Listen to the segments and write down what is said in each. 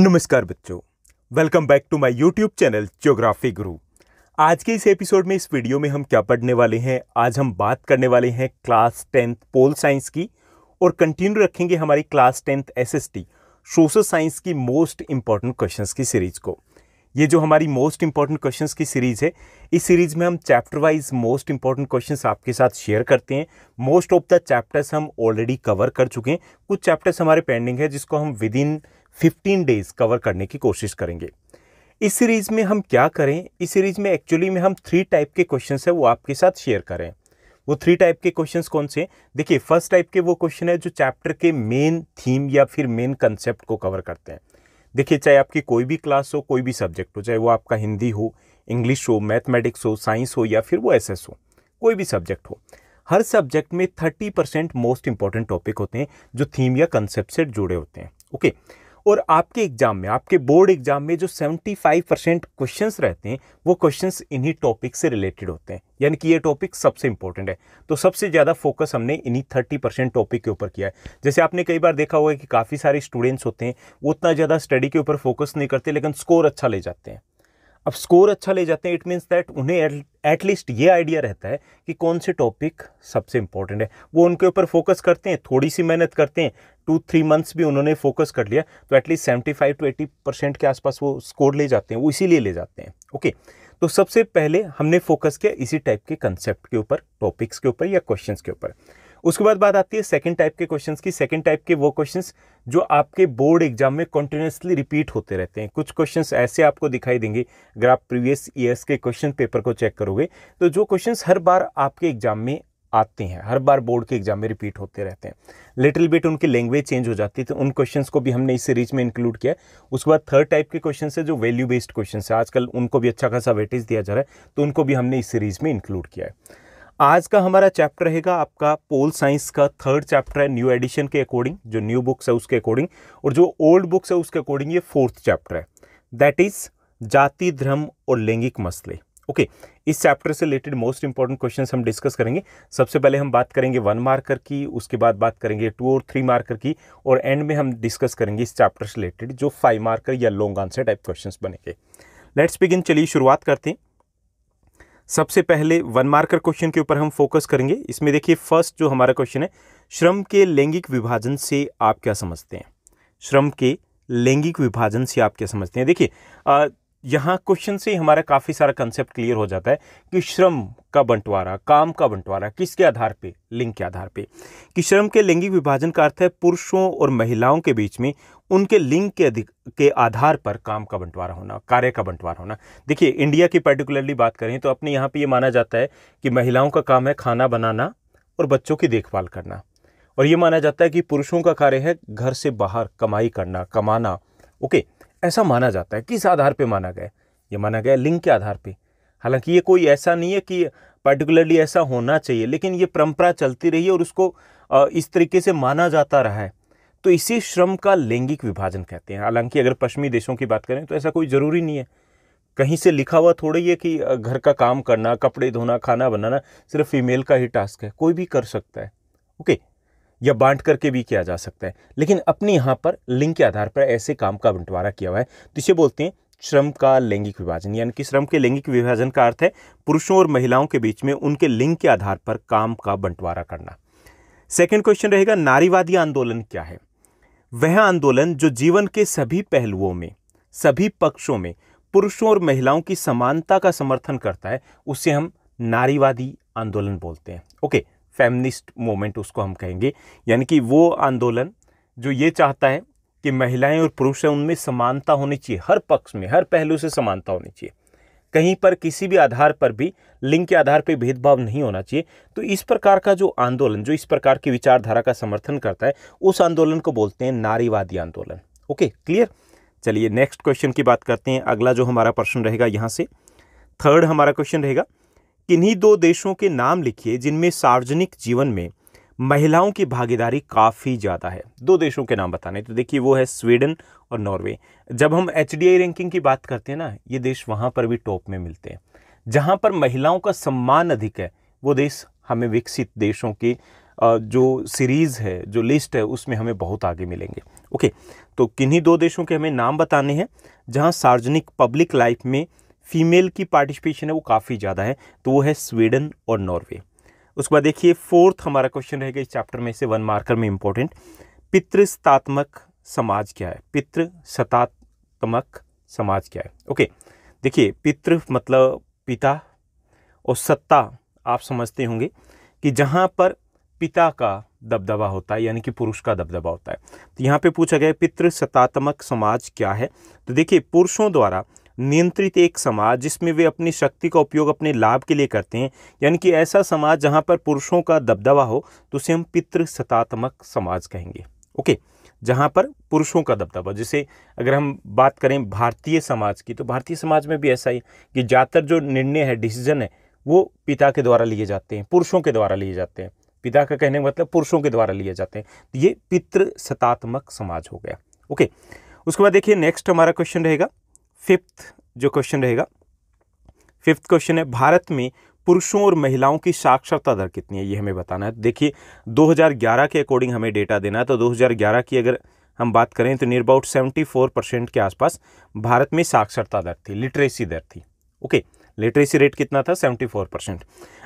नमस्कार बच्चों welcome back to my YouTube channel geography Guru आज के इस एपिसोड में इस वीडियो में हम क्या पढ़ने वाले हैं आज हम बात करने वाले हैं क्लास टेंथ पोल साइंस की और कंटिन्यू रखेंगे हमारी class tenth S S T social science की मोस्ट इंपॉर्टेंट क्वेश्चन की सीरीज को ये जो हमारी मोस्ट इंपॉर्टेंट क्वेश्चंस की सीरीज है इस सीरीज में हम chapter wise most important questions आपके साथ शेयर करते हैं मोस्ट ऑफ द चैप्टर्स हम ऑलरेडी कवर कर चुके हैं कुछ चैप्टर्स हमारे पेंडिंग है जिसको हम विद इन 15 डेज कवर करने की कोशिश करेंगे इस सीरीज़ में हम क्या करें इस सीरीज़ में एक्चुअली में हम थ्री टाइप के क्वेश्चन है वो आपके साथ शेयर करें वो थ्री टाइप के क्वेश्चंस कौन से देखिए फर्स्ट टाइप के वो क्वेश्चन है जो चैप्टर के मेन थीम या फिर मेन कंसेप्ट को कवर करते हैं देखिए चाहे आपकी कोई भी क्लास हो कोई भी सब्जेक्ट हो चाहे वो आपका हिंदी हो इंग्लिश हो मैथमेटिक्स हो साइंस हो या फिर वो एस हो कोई भी सब्जेक्ट हो हर सब्जेक्ट में thirty percent most important topic होते हैं जो थीम या कंसेप्ट से जुड़े होते हैं ओके okay? और आपके एग्ज़ाम में आपके बोर्ड एग्ज़ाम में जो 75 परसेंट क्वेश्चन रहते हैं वो क्वेश्चन इन्हीं टॉपिक से रिलेटेड होते हैं यानी कि ये टॉपिक सबसे इंपॉर्टेंट है तो सबसे ज़्यादा फोकस हमने इन्हीं 30 परसेंट टॉपिक के ऊपर किया है जैसे आपने कई बार देखा होगा कि काफ़ी सारे स्टूडेंट्स होते हैं वो उतना ज़्यादा स्टडी के ऊपर फोकस नहीं करते लेकिन स्कोर अच्छा ले जाते हैं अब स्कोर अच्छा ले जाते हैं इट मीन्स दैट उन्हें एटलीस्ट ये आइडिया रहता है कि कौन से टॉपिक सबसे इंपॉर्टेंट है वो उनके ऊपर फोकस करते हैं थोड़ी सी मेहनत करते हैं टू थ्री मंथ्स भी उन्होंने फोकस कर लिया तो at least seventy five to eighty percent के आसपास वो स्कोर ले जाते हैं वो इसीलिए ले जाते हैं ओके तो सबसे पहले हमने फोकस किया इसी टाइप के कंसेप्ट के ऊपर टॉपिक्स के ऊपर या क्वेश्चन के ऊपर उसके बाद बात आती है सेकंड टाइप के क्वेश्चन की सेकंड टाइप के वो क्वेश्चन जो आपके बोर्ड एग्जाम में कंटिन्यूसली रिपीट होते रहते हैं कुछ क्वेश्चन ऐसे आपको दिखाई देंगे अगर आप प्रीवियस ईयर्स के क्वेश्चन पेपर को चेक करोगे तो जो क्वेश्चन हर बार आपके एग्जाम में आते हैं हर बार बोर्ड के एग्जाम में रिपीट होते रहते हैं लिटिल बिट उनकी लैंग्वेज चेंज हो जाती है तो उन क्वेश्चंस को भी हमने इस सीरीज में इंक्लूड किया उसके बाद थर्ड टाइप के क्वेश्चन है जो वैल्यू बेस्ड क्वेश्चन है आजकल उनको भी अच्छा खासा वेटेज दिया जा रहा है तो उनको भी हमने इस सीरीज में इंक्लूड किया है आज का हमारा चैप्टर रहेगा आपका पोल साइंस का थर्ड चैप्टर है न्यू एडिशन के अकॉर्डिंग जो न्यू बुक्स है उसके अकॉर्डिंग और जो ओल्ड बुक्स है उसके अकॉर्डिंग ये फोर्थ चैप्टर है दैट इज जाति धर्म और लैंगिक मसले ओके okay, इस चैप्टर से रिलेटेड मोस्ट इंपॉर्टेंट क्वेश्चन हम डिस्कस करेंगे सबसे पहले हम बात करेंगे वन मार्कर की उसके बाद बात करेंगे टू और थ्री मार्कर की और एंड में हम डिस्कस करेंगे इस चैप्टर से रिलेटेड जो फाइव मार्कर या लॉन्ग आंसर टाइप क्वेश्चन बनेंगे लेट्स बिगिन चलिए शुरुआत करते हैं सबसे पहले वन मार्कर क्वेश्चन के ऊपर हम फोकस करेंगे इसमें देखिए फर्स्ट जो हमारा क्वेश्चन है श्रम के लैंगिक विभाजन से आप क्या समझते हैं श्रम के लैंगिक विभाजन से आप क्या समझते हैं देखिए यहाँ क्वेश्चन से ही हमारा काफ़ी सारा कंसेप्ट क्लियर हो जाता है कि श्रम का बंटवारा काम का बंटवारा किसके आधार पे लिंग के आधार पे कि श्रम के लिंगिक विभाजन का अर्थ है पुरुषों और महिलाओं के बीच में उनके लिंग के अधिक के आधार पर काम का बंटवारा होना कार्य का बंटवारा होना देखिए इंडिया की पर्टिकुलरली बात करें तो अपने यहाँ पर ये माना जाता है कि महिलाओं का काम है खाना बनाना और बच्चों की देखभाल करना और ये माना जाता है कि पुरुषों का कार्य है घर से बाहर कमाई करना कमाना ओके okay? ऐसा माना जाता है किस आधार पर माना गया ये माना गया लिंग के आधार पर हालांकि ये कोई ऐसा नहीं है कि पर्टिकुलरली ऐसा होना चाहिए लेकिन ये परंपरा चलती रही है और उसको इस तरीके से माना जाता रहा है तो इसी श्रम का लैंगिक विभाजन कहते हैं हालांकि अगर पश्चिमी देशों की बात करें तो ऐसा कोई ज़रूरी नहीं है कहीं से लिखा हुआ थोड़ा ही है कि घर का काम करना कपड़े धोना खाना बनाना सिर्फ फीमेल का ही टास्क है कोई भी कर सकता है ओके या बांट करके भी किया जा सकता है लेकिन अपने यहाँ पर लिंग के आधार पर ऐसे काम का बंटवारा किया हुआ है तो इसे बोलते हैं श्रम का लैंगिक विभाजन यानी कि श्रम के लैंगिक विभाजन का अर्थ है पुरुषों और महिलाओं के बीच में उनके लिंग के आधार पर काम का बंटवारा करना सेकेंड क्वेश्चन रहेगा नारीवादी आंदोलन क्या है वह आंदोलन जो जीवन के सभी पहलुओं में सभी पक्षों में पुरुषों और महिलाओं की समानता का समर्थन करता है उसे हम नारीवादी आंदोलन बोलते हैं ओके okay, फेमनिस्ट मोमेंट उसको हम कहेंगे यानी कि वो आंदोलन जो ये चाहता है कि महिलाएं और पुरुष हैं उनमें समानता होनी चाहिए हर पक्ष में हर पहलू से समानता होनी चाहिए कहीं पर किसी भी आधार पर भी लिंग के आधार पर भेदभाव नहीं होना चाहिए तो इस प्रकार का जो आंदोलन जो इस प्रकार की विचारधारा का समर्थन करता है उस आंदोलन को बोलते हैं नारीवादी आंदोलन ओके क्लियर चलिए नेक्स्ट क्वेश्चन की बात करते हैं अगला जो हमारा प्रश्न रहेगा यहाँ से थर्ड हमारा क्वेश्चन रहेगा किन्हीं दो देशों के नाम लिखिए जिनमें सार्वजनिक जीवन में महिलाओं की भागीदारी काफ़ी ज़्यादा है दो देशों के नाम बताने तो देखिए वो है स्वीडन और नॉर्वे जब हम एच रैंकिंग की बात करते हैं ना ये देश वहाँ पर भी टॉप में मिलते हैं जहाँ पर महिलाओं का सम्मान अधिक है वो देश हमें विकसित देशों की जो सीरीज़ है जो लिस्ट है उसमें हमें बहुत आगे मिलेंगे ओके तो किन्हीं दो देशों के हमें नाम बताने हैं जहाँ सार्वजनिक पब्लिक लाइफ में फीमेल की पार्टिसिपेशन है वो काफ़ी ज़्यादा है तो वो है स्वीडन और नॉर्वे उसके बाद देखिए फोर्थ हमारा क्वेश्चन रहेगा इस चैप्टर में से वन मार्कर में इम्पोर्टेंट पितृसतात्मक समाज क्या है पितृसतात्मक समाज क्या है ओके देखिए पितृ मतलब पिता और सत्ता आप समझते होंगे कि जहाँ पर पिता का दबदबा होता है यानी कि पुरुष का दबदबा होता है तो यहाँ पे पूछा गया पितृ सतात्मक समाज क्या है तो देखिए पुरुषों द्वारा नियंत्रित एक समाज जिसमें वे अपनी शक्ति का उपयोग अपने लाभ के लिए करते हैं यानी कि ऐसा समाज जहाँ पर पुरुषों का दबदबा हो तो उसे हम पितृसतात्मक समाज कहेंगे ओके जहाँ पर पुरुषों का दबदबा जैसे अगर हम बात करें भारतीय समाज की तो भारतीय समाज में भी ऐसा ही कि ज़्यादातर जो निर्णय है डिसीजन है वो पिता के द्वारा लिए जाते हैं पुरुषों के द्वारा लिए जाते हैं पिता का कहने का मतलब पुरुषों के द्वारा लिए जाते हैं तो ये पितृसतात्मक समाज हो गया ओके उसके बाद देखिए नेक्स्ट हमारा क्वेश्चन रहेगा फिफ्थ जो क्वेश्चन रहेगा फिफ्थ क्वेश्चन है भारत में पुरुषों और महिलाओं की साक्षरता दर कितनी है ये हमें बताना है देखिए 2011 के अकॉर्डिंग हमें डेटा देना है तो 2011 की अगर हम बात करें तो नियर अबाउट 74 परसेंट के आसपास भारत में साक्षरता दर थी लिटरेसी दर थी ओके लिटरेसी रेट कितना था 74 परसेंट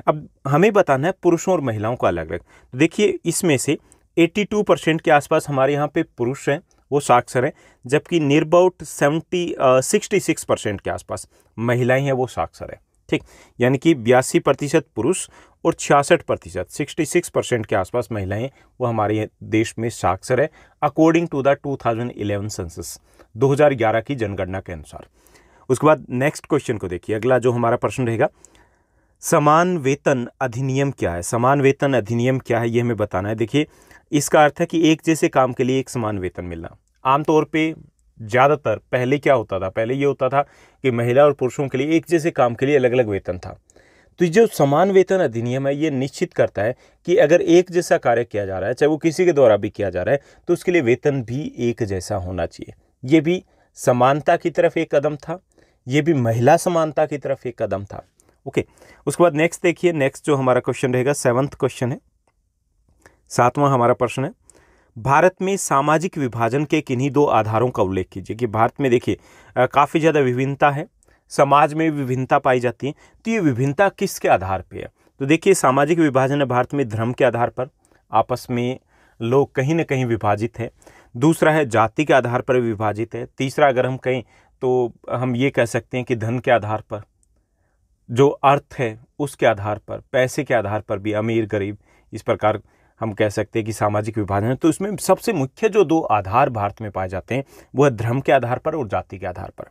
अब हमें बताना है पुरुषों और महिलाओं का अलग अलग देखिए इसमें से एट्टी परसेंट के आसपास हमारे यहाँ पे पुरुष हैं वो साक्षर हैं जबकि near about seventy sixty six percent के आसपास महिलाएं हैं वो साक्षर है ठीक यानी कि बयासी प्रतिशत पुरुष और छियासठ प्रतिशत सिक्सटी सिक्स परसेंट के आसपास महिलाएं वो हमारे देश में साक्षर है according to the two thousand eleven census ग्यारह की जनगणना के अनुसार उसके बाद नेक्स्ट क्वेश्चन को देखिए अगला जो हमारा प्रश्न रहेगा समान वेतन अधिनियम क्या है समान वेतन अधिनियम क्या है ये हमें बताना है देखिए इसका अर्थ है कि एक जैसे काम के लिए एक समान वेतन मिलना आमतौर पे ज़्यादातर पहले क्या होता था पहले ये होता था कि महिला और पुरुषों के लिए एक जैसे काम के लिए अलग अलग वेतन था तो जो समान वेतन अधिनियम है ये निश्चित करता है कि अगर एक जैसा कार्य किया जा रहा है चाहे वो किसी के द्वारा भी किया जा रहा है तो उसके लिए वेतन भी एक जैसा होना चाहिए ये भी समानता की तरफ एक कदम था ये भी महिला समानता की तरफ एक कदम था ओके उसके बाद नेक्स्ट देखिए नेक्स्ट जो हमारा क्वेश्चन रहेगा सेवन्थ क्वेश्चन है सातवां हमारा प्रश्न है भारत में सामाजिक विभाजन के किन्हीं दो आधारों का उल्लेख कीजिए कि भारत में देखिए काफ़ी ज़्यादा विभिन्नता है समाज में विभिन्नता पाई जाती है तो ये विभिन्नता किसके आधार पर है तो देखिए सामाजिक विभाजन है भारत में धर्म के आधार पर आपस में लोग कहीं ना कहीं विभाजित है दूसरा है जाति के आधार पर विभाजित है तीसरा अगर हम कहें तो हम ये कह सकते हैं कि धन के आधार पर जो अर्थ है उसके आधार पर पैसे के आधार पर भी अमीर गरीब इस प्रकार हम कह सकते हैं कि सामाजिक विभाजन है तो इसमें सबसे मुख्य जो दो आधार भारत में पाए जाते हैं वो है धर्म के आधार पर और जाति के आधार पर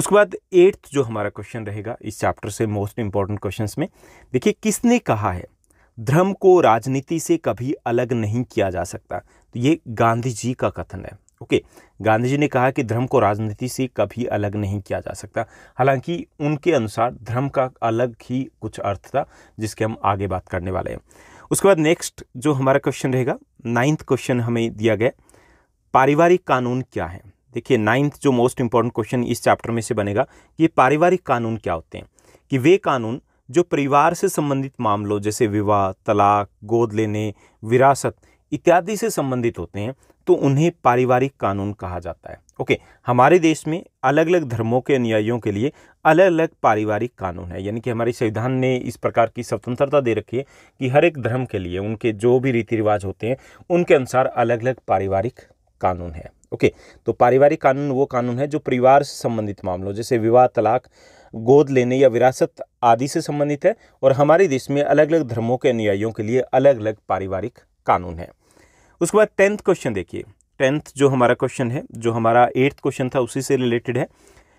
उसके बाद एट्थ जो हमारा क्वेश्चन रहेगा इस चैप्टर से मोस्ट इंपॉर्टेंट क्वेश्चन में देखिए किसने कहा है धर्म को राजनीति से कभी अलग नहीं किया जा सकता तो ये गांधी जी का कथन है ओके गांधी जी ने कहा कि धर्म को राजनीति से कभी अलग नहीं किया जा सकता हालांकि उनके अनुसार धर्म का अलग ही कुछ अर्थ था जिसके हम आगे बात करने वाले हैं उसके बाद नेक्स्ट जो हमारा क्वेश्चन रहेगा नाइन्थ क्वेश्चन हमें दिया गया पारिवारिक कानून क्या है देखिए नाइन्थ जो मोस्ट इंपॉर्टेंट क्वेश्चन इस चैप्टर में से बनेगा कि पारिवारिक कानून क्या होते हैं कि वे कानून जो परिवार से संबंधित मामलों जैसे विवाह तलाक गोद लेने विरासत इत्यादि से संबंधित होते हैं तो उन्हें पारिवारिक कानून कहा जाता है ओके हमारे देश में अलग अलग धर्मों के अनुयायियों के लिए अलग अलग पारिवारिक कानून है यानी कि हमारे संविधान ने इस प्रकार की स्वतंत्रता दे रखी है कि हर एक धर्म के लिए उनके जो भी रीति रिवाज होते हैं उनके अनुसार अलग अलग पारिवारिक कानून है ओके तो पारिवारिक कानून वो कानून है जो परिवार से संबंधित मामलों जैसे विवाह तलाक गोद लेने या विरासत आदि से संबंधित है और हमारे देश में अलग अलग धर्मों के अनुयायियों के लिए अलग अलग पारिवारिक कानून है उसके बाद टेंथ क्वेश्चन देखिए टेंथ जो हमारा क्वेश्चन है जो हमारा एट्थ क्वेश्चन था उसी से रिलेटेड है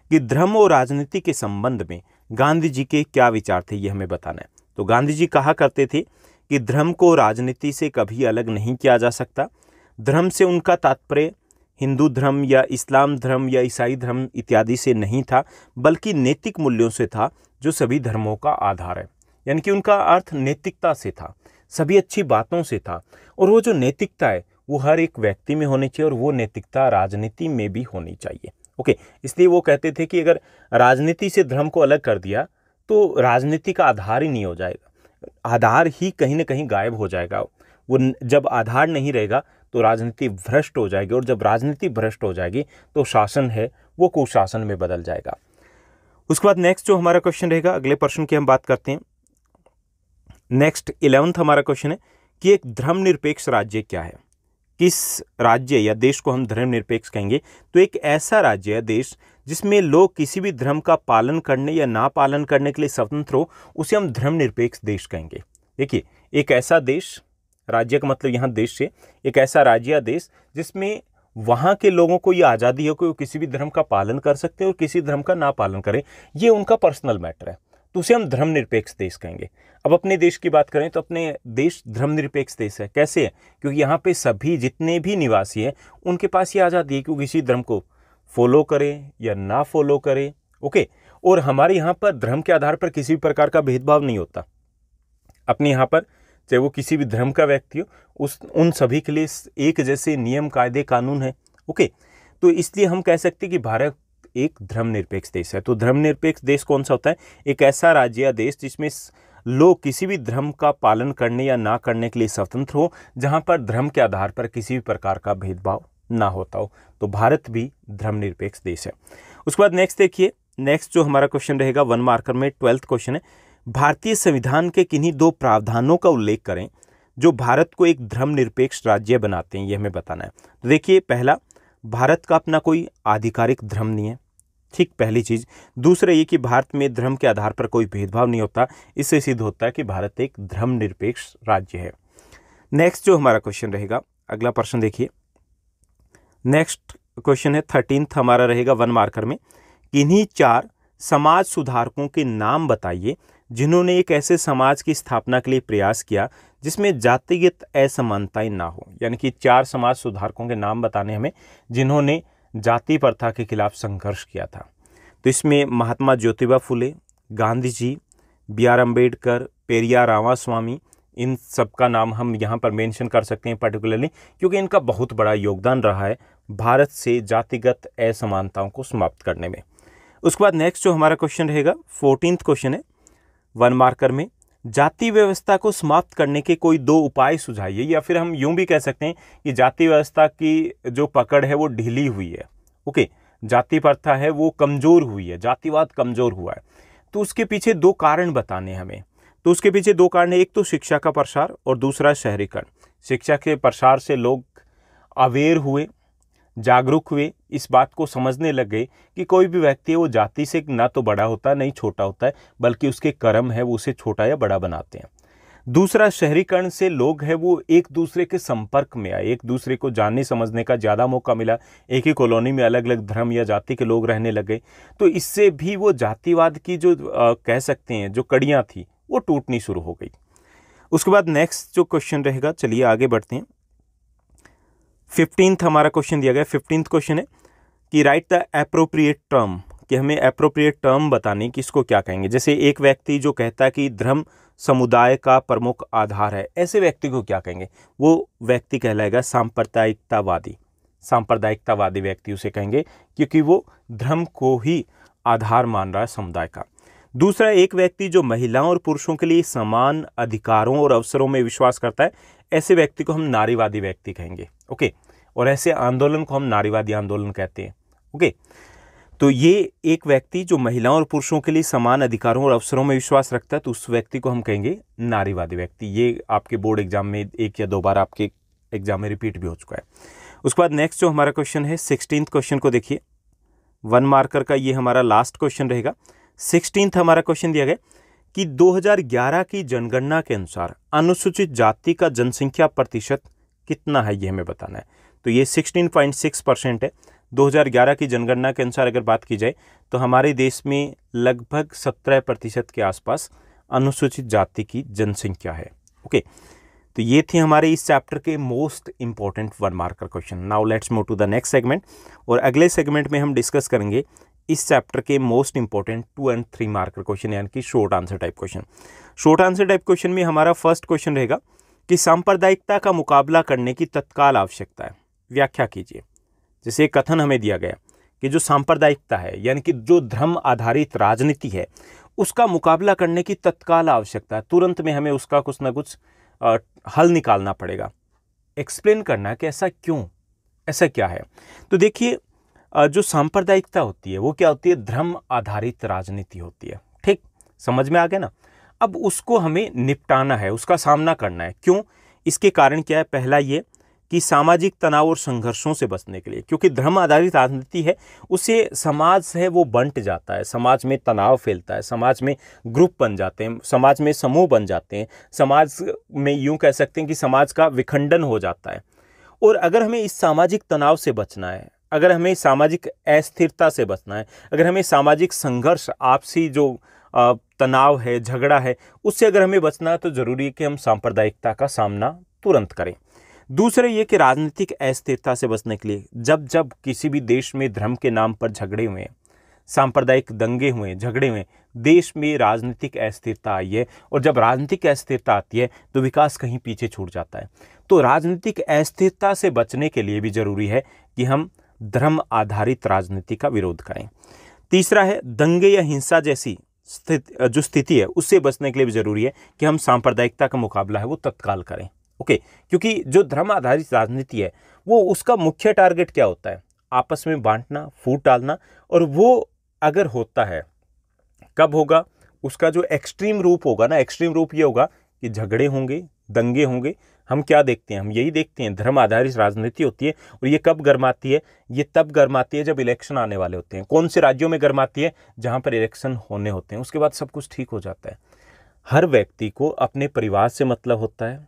कि धर्म और राजनीति के संबंध में गांधी जी के क्या विचार थे ये हमें बताना है तो गांधी जी कहा करते थे कि धर्म को राजनीति से कभी अलग नहीं किया जा सकता धर्म से उनका तात्पर्य हिंदू धर्म या इस्लाम धर्म या ईसाई धर्म इत्यादि से नहीं था बल्कि नैतिक मूल्यों से था जो सभी धर्मों का आधार है यानी कि उनका अर्थ नैतिकता से था सभी अच्छी बातों से था और वो जो नैतिकता है वो हर एक व्यक्ति में होनी चाहिए और वो नैतिकता राजनीति में भी होनी चाहिए ओके इसलिए वो कहते थे कि अगर राजनीति से धर्म को अलग कर दिया तो राजनीति का आधार ही नहीं हो जाएगा आधार ही कहीं ना कहीं गायब हो जाएगा वो जब आधार नहीं रहेगा तो राजनीति भ्रष्ट हो जाएगी और जब राजनीति भ्रष्ट हो जाएगी तो शासन है वो कुशासन में बदल जाएगा उसके बाद नेक्स्ट जो हमारा क्वेश्चन रहेगा अगले प्रश्न की हम बात करते हैं नेक्स्ट इलेवंथ हमारा क्वेश्चन है कि एक धर्मनिरपेक्ष राज्य क्या है किस राज्य या देश को हम धर्मनिरपेक्ष कहेंगे तो एक ऐसा राज्य या देश जिसमें लोग किसी भी धर्म का पालन करने या ना पालन करने के लिए स्वतंत्र हो उसे हम धर्मनिरपेक्ष देश कहेंगे देखिए एक ऐसा देश राज्य का मतलब यहाँ देश से एक ऐसा राज्य या देश जिसमें वहाँ के लोगों को ये आज़ादी हो कि वो किसी भी धर्म का पालन कर सकते हैं और किसी धर्म का ना पालन करें ये उनका पर्सनल मैटर है तो उसे हम धर्मनिरपेक्ष देश कहेंगे अब अपने देश की बात करें तो अपने देश धर्मनिरपेक्ष देश है कैसे है क्योंकि यहाँ पे सभी जितने भी निवासी हैं उनके पास ये आज़ादी है कि वो किसी धर्म को फॉलो करें या ना फॉलो करें ओके और हमारे यहाँ पर धर्म के आधार पर किसी भी प्रकार का भेदभाव नहीं होता अपने यहाँ पर चाहे वो किसी भी धर्म का व्यक्ति हो उस उन सभी के लिए एक जैसे नियम कायदे कानून है ओके तो इसलिए हम कह सकते हैं कि भारत एक धर्मनिरपेक्ष देश है तो धर्मनिरपेक्ष देश कौन सा होता है एक ऐसा राज्य या देश जिसमें लोग किसी भी धर्म का पालन करने या ना करने के लिए स्वतंत्र हो जहाँ पर धर्म के आधार पर किसी भी प्रकार का भेदभाव ना होता हो तो भारत भी धर्मनिरपेक्ष देश है उसके बाद नेक्स्ट देखिए नेक्स्ट जो हमारा क्वेश्चन रहेगा वन मार्कर में ट्वेल्थ क्वेश्चन है भारतीय संविधान के किन्हीं दो प्रावधानों का उल्लेख करें जो भारत को एक धर्मनिरपेक्ष राज्य बनाते हैं ये हमें बताना है तो देखिए पहला भारत का अपना कोई आधिकारिक धर्म नहीं है ठीक पहली चीज़ दूसरा ये कि भारत में धर्म के आधार पर कोई भेदभाव नहीं होता इससे सिद्ध होता है कि भारत एक धर्मनिरपेक्ष राज्य है नेक्स्ट जो हमारा क्वेश्चन रहेगा अगला प्रश्न देखिए नेक्स्ट क्वेश्चन है थर्टीनथ हमारा रहेगा वन मार्कर में किन्हीं चार समाज सुधारकों के नाम बताइए जिन्होंने एक ऐसे समाज की स्थापना के लिए प्रयास किया जिसमें जातिगत असमानताएं ना हो यानी कि चार समाज सुधारकों के नाम बताने हमें जिन्होंने जाति प्रथा के खिलाफ संघर्ष किया था तो इसमें महात्मा ज्योतिबा फुले गांधी जी बी आर अम्बेडकर पेरिया रामास्वामी इन सब का नाम हम यहाँ पर मेंशन कर सकते हैं पर्टिकुलरली क्योंकि इनका बहुत बड़ा योगदान रहा है भारत से जातिगत असमानताओं को समाप्त करने में उसके बाद नेक्स्ट जो हमारा क्वेश्चन रहेगा फोर्टीन क्वेश्चन है वन मार्कर में जाति व्यवस्था को समाप्त करने के कोई दो उपाय सुझाइए या फिर हम यूं भी कह सकते हैं कि जाति व्यवस्था की जो पकड़ है वो ढीली हुई है ओके जाति प्रथा है वो कमज़ोर हुई है जातिवाद कमज़ोर हुआ है तो उसके पीछे दो कारण बताने हमें तो उसके पीछे दो कारण है एक तो शिक्षा का प्रसार और दूसरा शहरीकरण शिक्षा के प्रसार से लोग अवेयर हुए जागरूक हुए इस बात को समझने लग गए कि कोई भी व्यक्ति है वो जाति से ना तो बड़ा होता है नहीं छोटा होता है बल्कि उसके कर्म है वो उसे छोटा या बड़ा बनाते हैं दूसरा शहरीकरण से लोग हैं वो एक दूसरे के संपर्क में आए एक दूसरे को जानने समझने का ज़्यादा मौका मिला एक ही कॉलोनी में अलग अलग धर्म या जाति के लोग रहने लगे तो इससे भी वो जातिवाद की जो आ, कह सकते हैं जो कड़ियाँ थी वो टूटनी शुरू हो गई उसके बाद नेक्स्ट जो क्वेश्चन रहेगा चलिए आगे बढ़ते हैं फिफ्टींथ हमारा क्वेश्चन दिया गया फिफ्टींथ क्वेश्चन है कि राइट द अप्रोप्रिएट टर्म कि हमें अप्रोप्रिएट टर्म बताने कि इसको क्या कहेंगे जैसे एक व्यक्ति जो कहता है कि धर्म समुदाय का प्रमुख आधार है ऐसे व्यक्ति को क्या कहेंगे वो व्यक्ति कहलाएगा सांप्रदायिकतावादी सांप्रदायिकतावादी व्यक्ति उसे कहेंगे क्योंकि वो धर्म को ही आधार मान रहा है समुदाय का दूसरा एक व्यक्ति जो महिलाओं और पुरुषों के लिए समान अधिकारों और अवसरों में विश्वास करता है ऐसे व्यक्ति को हम नारीवादी व्यक्ति कहेंगे ओके और ऐसे आंदोलन को हम नारीवादी आंदोलन कहते हैं ओके तो ये एक व्यक्ति जो महिलाओं और पुरुषों के लिए समान अधिकारों और अवसरों में विश्वास रखता है तो उस व्यक्ति को हम कहेंगे नारीवादी व्यक्ति ये आपके बोर्ड एग्जाम में एक या दो बार आपके एग्जाम में रिपीट भी हो चुका है उसके बाद नेक्स्ट जो हमारा क्वेश्चन है सिक्सटीन क्वेश्चन को देखिए वन मार्कर का ये हमारा लास्ट क्वेश्चन रहेगा सिक्सटीन हमारा क्वेश्चन दिया गया कि 2011 की जनगणना के अनुसार अनुसूचित जाति का जनसंख्या प्रतिशत कितना है ये हमें बताना है तो ये 16.6 परसेंट है 2011 की जनगणना के अनुसार अगर बात की जाए तो हमारे देश में लगभग 17 प्रतिशत के आसपास अनुसूचित जाति की जनसंख्या है ओके तो ये थे हमारे इस चैप्टर के most important one marker question now let's move to the next segment और अगले सेगमेंट में हम डिस्कस करेंगे इस चैप्टर के most important two and three marker question यानी कि short answer type question short answer type question में हमारा फर्स्ट क्वेश्चन रहेगा कि सांप्रदायिकता का मुकाबला करने की तत्काल आवश्यकता है व्याख्या कीजिए जैसे एक कथन हमें दिया गया कि जो सांप्रदायिकता है यानी कि जो धर्म आधारित राजनीति है उसका मुकाबला करने की तत्काल आवश्यकता है तुरंत में हमें उसका कुछ ना कुछ हल निकालना पड़ेगा एक्सप्लेन करना कि ऐसा क्यों ऐसा क्या है तो देखिए जो सांप्रदायिकता होती है वो क्या होती है धर्म आधारित राजनीति होती है ठीक समझ में आ गया ना अब उसको हमें निपटाना है उसका सामना करना है क्यों इसके कारण क्या है पहला ये कि सामाजिक तनाव और संघर्षों से बचने के लिए क्योंकि धर्म आधारित राजनीति है उसे समाज से वो बंट जाता है समाज में तनाव फैलता है समाज में ग्रुप बन जाते हैं समाज में समूह बन जाते हैं समाज में यूँ कह सकते हैं कि समाज का विखंडन हो जाता है और अगर हमें इस सामाजिक तनाव से बचना है अगर हमें सामाजिक अस्थिरता से बचना है अगर हमें सामाजिक संघर्ष आपसी जो तनाव है झगड़ा है उससे अगर हमें बचना है तो ज़रूरी है कि हम सांप्रदायिकता का सामना तुरंत करें दूसरे ये कि राजनीतिक अस्थिरता से बचने के लिए जब जब किसी भी देश में धर्म के नाम पर झगड़े हुए हैं सांप्रदायिक दंगे हुए झगड़े हुए देश में राजनीतिक अस्थिरता आई है और जब राजनीतिक अस्थिरता आती है तो विकास कहीं पीछे छूट जाता है तो राजनीतिक अस्थिरता से बचने के लिए भी ज़रूरी है कि हम धर्म आधारित राजनीति का विरोध करें तीसरा है दंगे या हिंसा जैसी स्थिति जो स्थिति है उससे बचने के लिए भी जरूरी है कि हम सांप्रदायिकता का मुकाबला है वो तत्काल करें ओके क्योंकि जो धर्म आधारित राजनीति है वो उसका मुख्य टारगेट क्या होता है आपस में बांटना फूट डालना और वो अगर होता है कब होगा उसका जो एक्सट्रीम रूप होगा ना एक्सट्रीम रूप ये होगा कि झगड़े होंगे दंगे होंगे हम क्या देखते हैं हम यही देखते हैं धर्म आधारित राजनीति होती है और ये कब गर्माती है ये तब गर्माती है जब इलेक्शन आने वाले होते हैं कौन से राज्यों में गर्माती है जहाँ पर इलेक्शन होने होते हैं उसके बाद सब कुछ ठीक हो जाता है हर व्यक्ति को अपने परिवार से मतलब होता है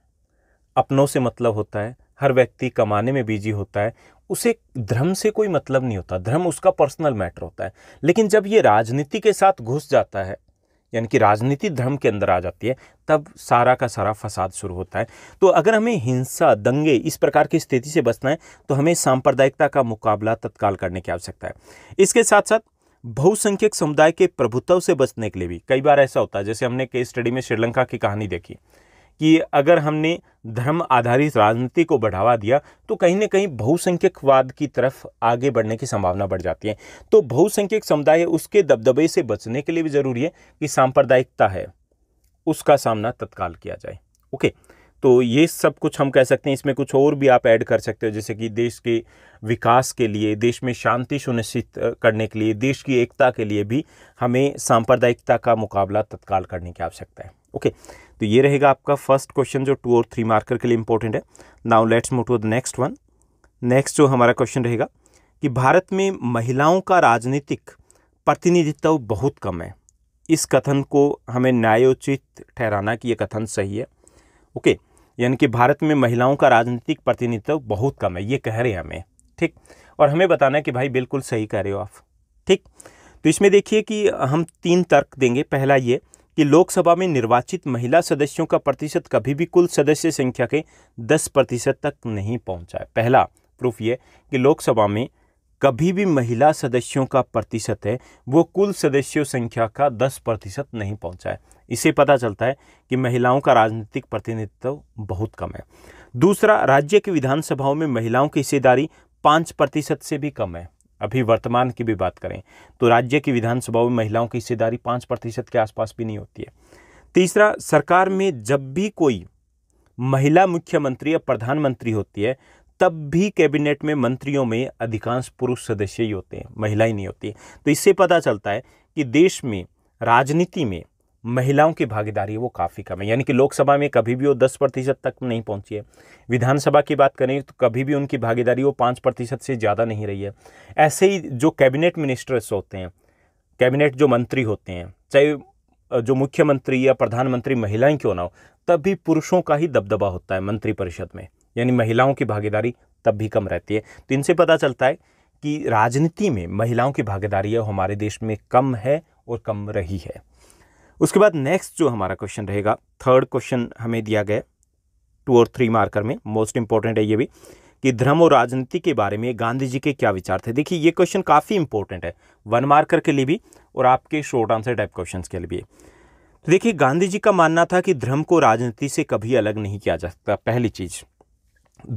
अपनों से मतलब होता है हर व्यक्ति कमाने में बिजी होता है उसे धर्म से कोई मतलब नहीं होता धर्म उसका पर्सनल मैटर होता है लेकिन जब ये राजनीति के साथ घुस जाता है यानी कि राजनीति धर्म के अंदर आ जाती है तब सारा का सारा फसाद शुरू होता है तो अगर हमें हिंसा दंगे इस प्रकार की स्थिति से बचना है तो हमें सांप्रदायिकता का मुकाबला तत्काल करने की आवश्यकता है इसके साथ साथ बहुसंख्यक समुदाय के प्रभुत्व से बचने के लिए भी कई बार ऐसा होता है जैसे हमने केस स्टडी में श्रीलंका की कहानी देखी कि अगर हमने धर्म आधारित राजनीति को बढ़ावा दिया तो कहीं ना कहीं बहुसंख्यकवाद की तरफ आगे बढ़ने की संभावना बढ़ जाती है तो बहुसंख्यक समुदाय उसके दबदबे से बचने के लिए भी ज़रूरी है कि सांप्रदायिकता है उसका सामना तत्काल किया जाए ओके तो ये सब कुछ हम कह सकते हैं इसमें कुछ और भी आप ऐड कर सकते हो जैसे कि देश के विकास के लिए देश में शांति सुनिश्चित करने के लिए देश की एकता के लिए भी हमें सांप्रदायिकता का मुकाबला तत्काल करने की आवश्यकता है ओके तो ये रहेगा आपका फर्स्ट क्वेश्चन जो टू और थ्री मार्कर के लिए इंपॉर्टेंट है now let's move to the next one next जो हमारा क्वेश्चन रहेगा कि भारत में महिलाओं का राजनीतिक प्रतिनिधित्व बहुत कम है इस कथन को हमें न्यायोचित ठहराना कि यह कथन सही है ओके okay, यानी कि भारत में महिलाओं का राजनीतिक प्रतिनिधित्व बहुत कम है ये कह रहे हैं हमें ठीक और हमें बताना है कि भाई बिल्कुल सही कह रहे हो आप ठीक तो इसमें देखिए कि हम तीन तर्क देंगे पहला ये कि लोकसभा में निर्वाचित महिला सदस्यों का प्रतिशत कभी भी कुल सदस्य संख्या के 10 प्रतिशत तक नहीं पहुंचा है पहला प्रूफ ये कि लोकसभा में कभी भी महिला सदस्यों का प्रतिशत है वो कुल सदस्यों संख्या का 10 प्रतिशत नहीं पहुंचा है इसे पता चलता है कि महिलाओं का राजनीतिक प्रतिनिधित्व बहुत कम है दूसरा राज्य की विधानसभाओं में महिलाओं की हिस्सेदारी पाँच प्रतिशत से भी कम है अभी वर्तमान की भी बात करें तो राज्य की विधानसभाओं में महिलाओं की हिस्सेदारी पाँच प्रतिशत के आसपास भी नहीं होती है तीसरा सरकार में जब भी कोई महिला मुख्यमंत्री या प्रधानमंत्री होती है तब भी कैबिनेट में मंत्रियों में अधिकांश पुरुष सदस्य ही होते हैं महिला ही नहीं होती है। तो इससे पता चलता है कि देश में राजनीति में महिलाओं की भागीदारी वो काफ़ी कम है यानी कि लोकसभा में कभी भी वो दस प्रतिशत तक नहीं पहुंची है विधानसभा की बात करें तो कभी भी उनकी भागीदारी वो पाँच प्रतिशत से ज़्यादा नहीं रही है ऐसे ही जो कैबिनेट मिनिस्टर्स होते हैं कैबिनेट जो मंत्री होते हैं चाहे जो मुख्यमंत्री या प्रधानमंत्री महिलाएं क्यों ना हो तब भी पुरुषों का ही दबदबा होता है मंत्रिपरिषद में यानी महिलाओं की भागीदारी तब भी कम रहती है तो इनसे पता चलता है कि राजनीति में महिलाओं की भागीदारी हमारे देश में कम है और कम रही है उसके बाद नेक्स्ट जो हमारा क्वेश्चन रहेगा थर्ड क्वेश्चन हमें दिया गया टू और थ्री मार्कर में मोस्ट इंपॉर्टेंट है ये भी कि धर्म और राजनीति के बारे में गांधी जी के क्या विचार थे देखिए ये क्वेश्चन काफ़ी इंपॉर्टेंट है वन मार्कर के लिए भी और आपके शॉर्ट आंसर टाइप क्वेश्चन के लिए भी तो देखिए गांधी जी का मानना था कि धर्म को राजनीति से कभी अलग नहीं किया जा सकता पहली चीज़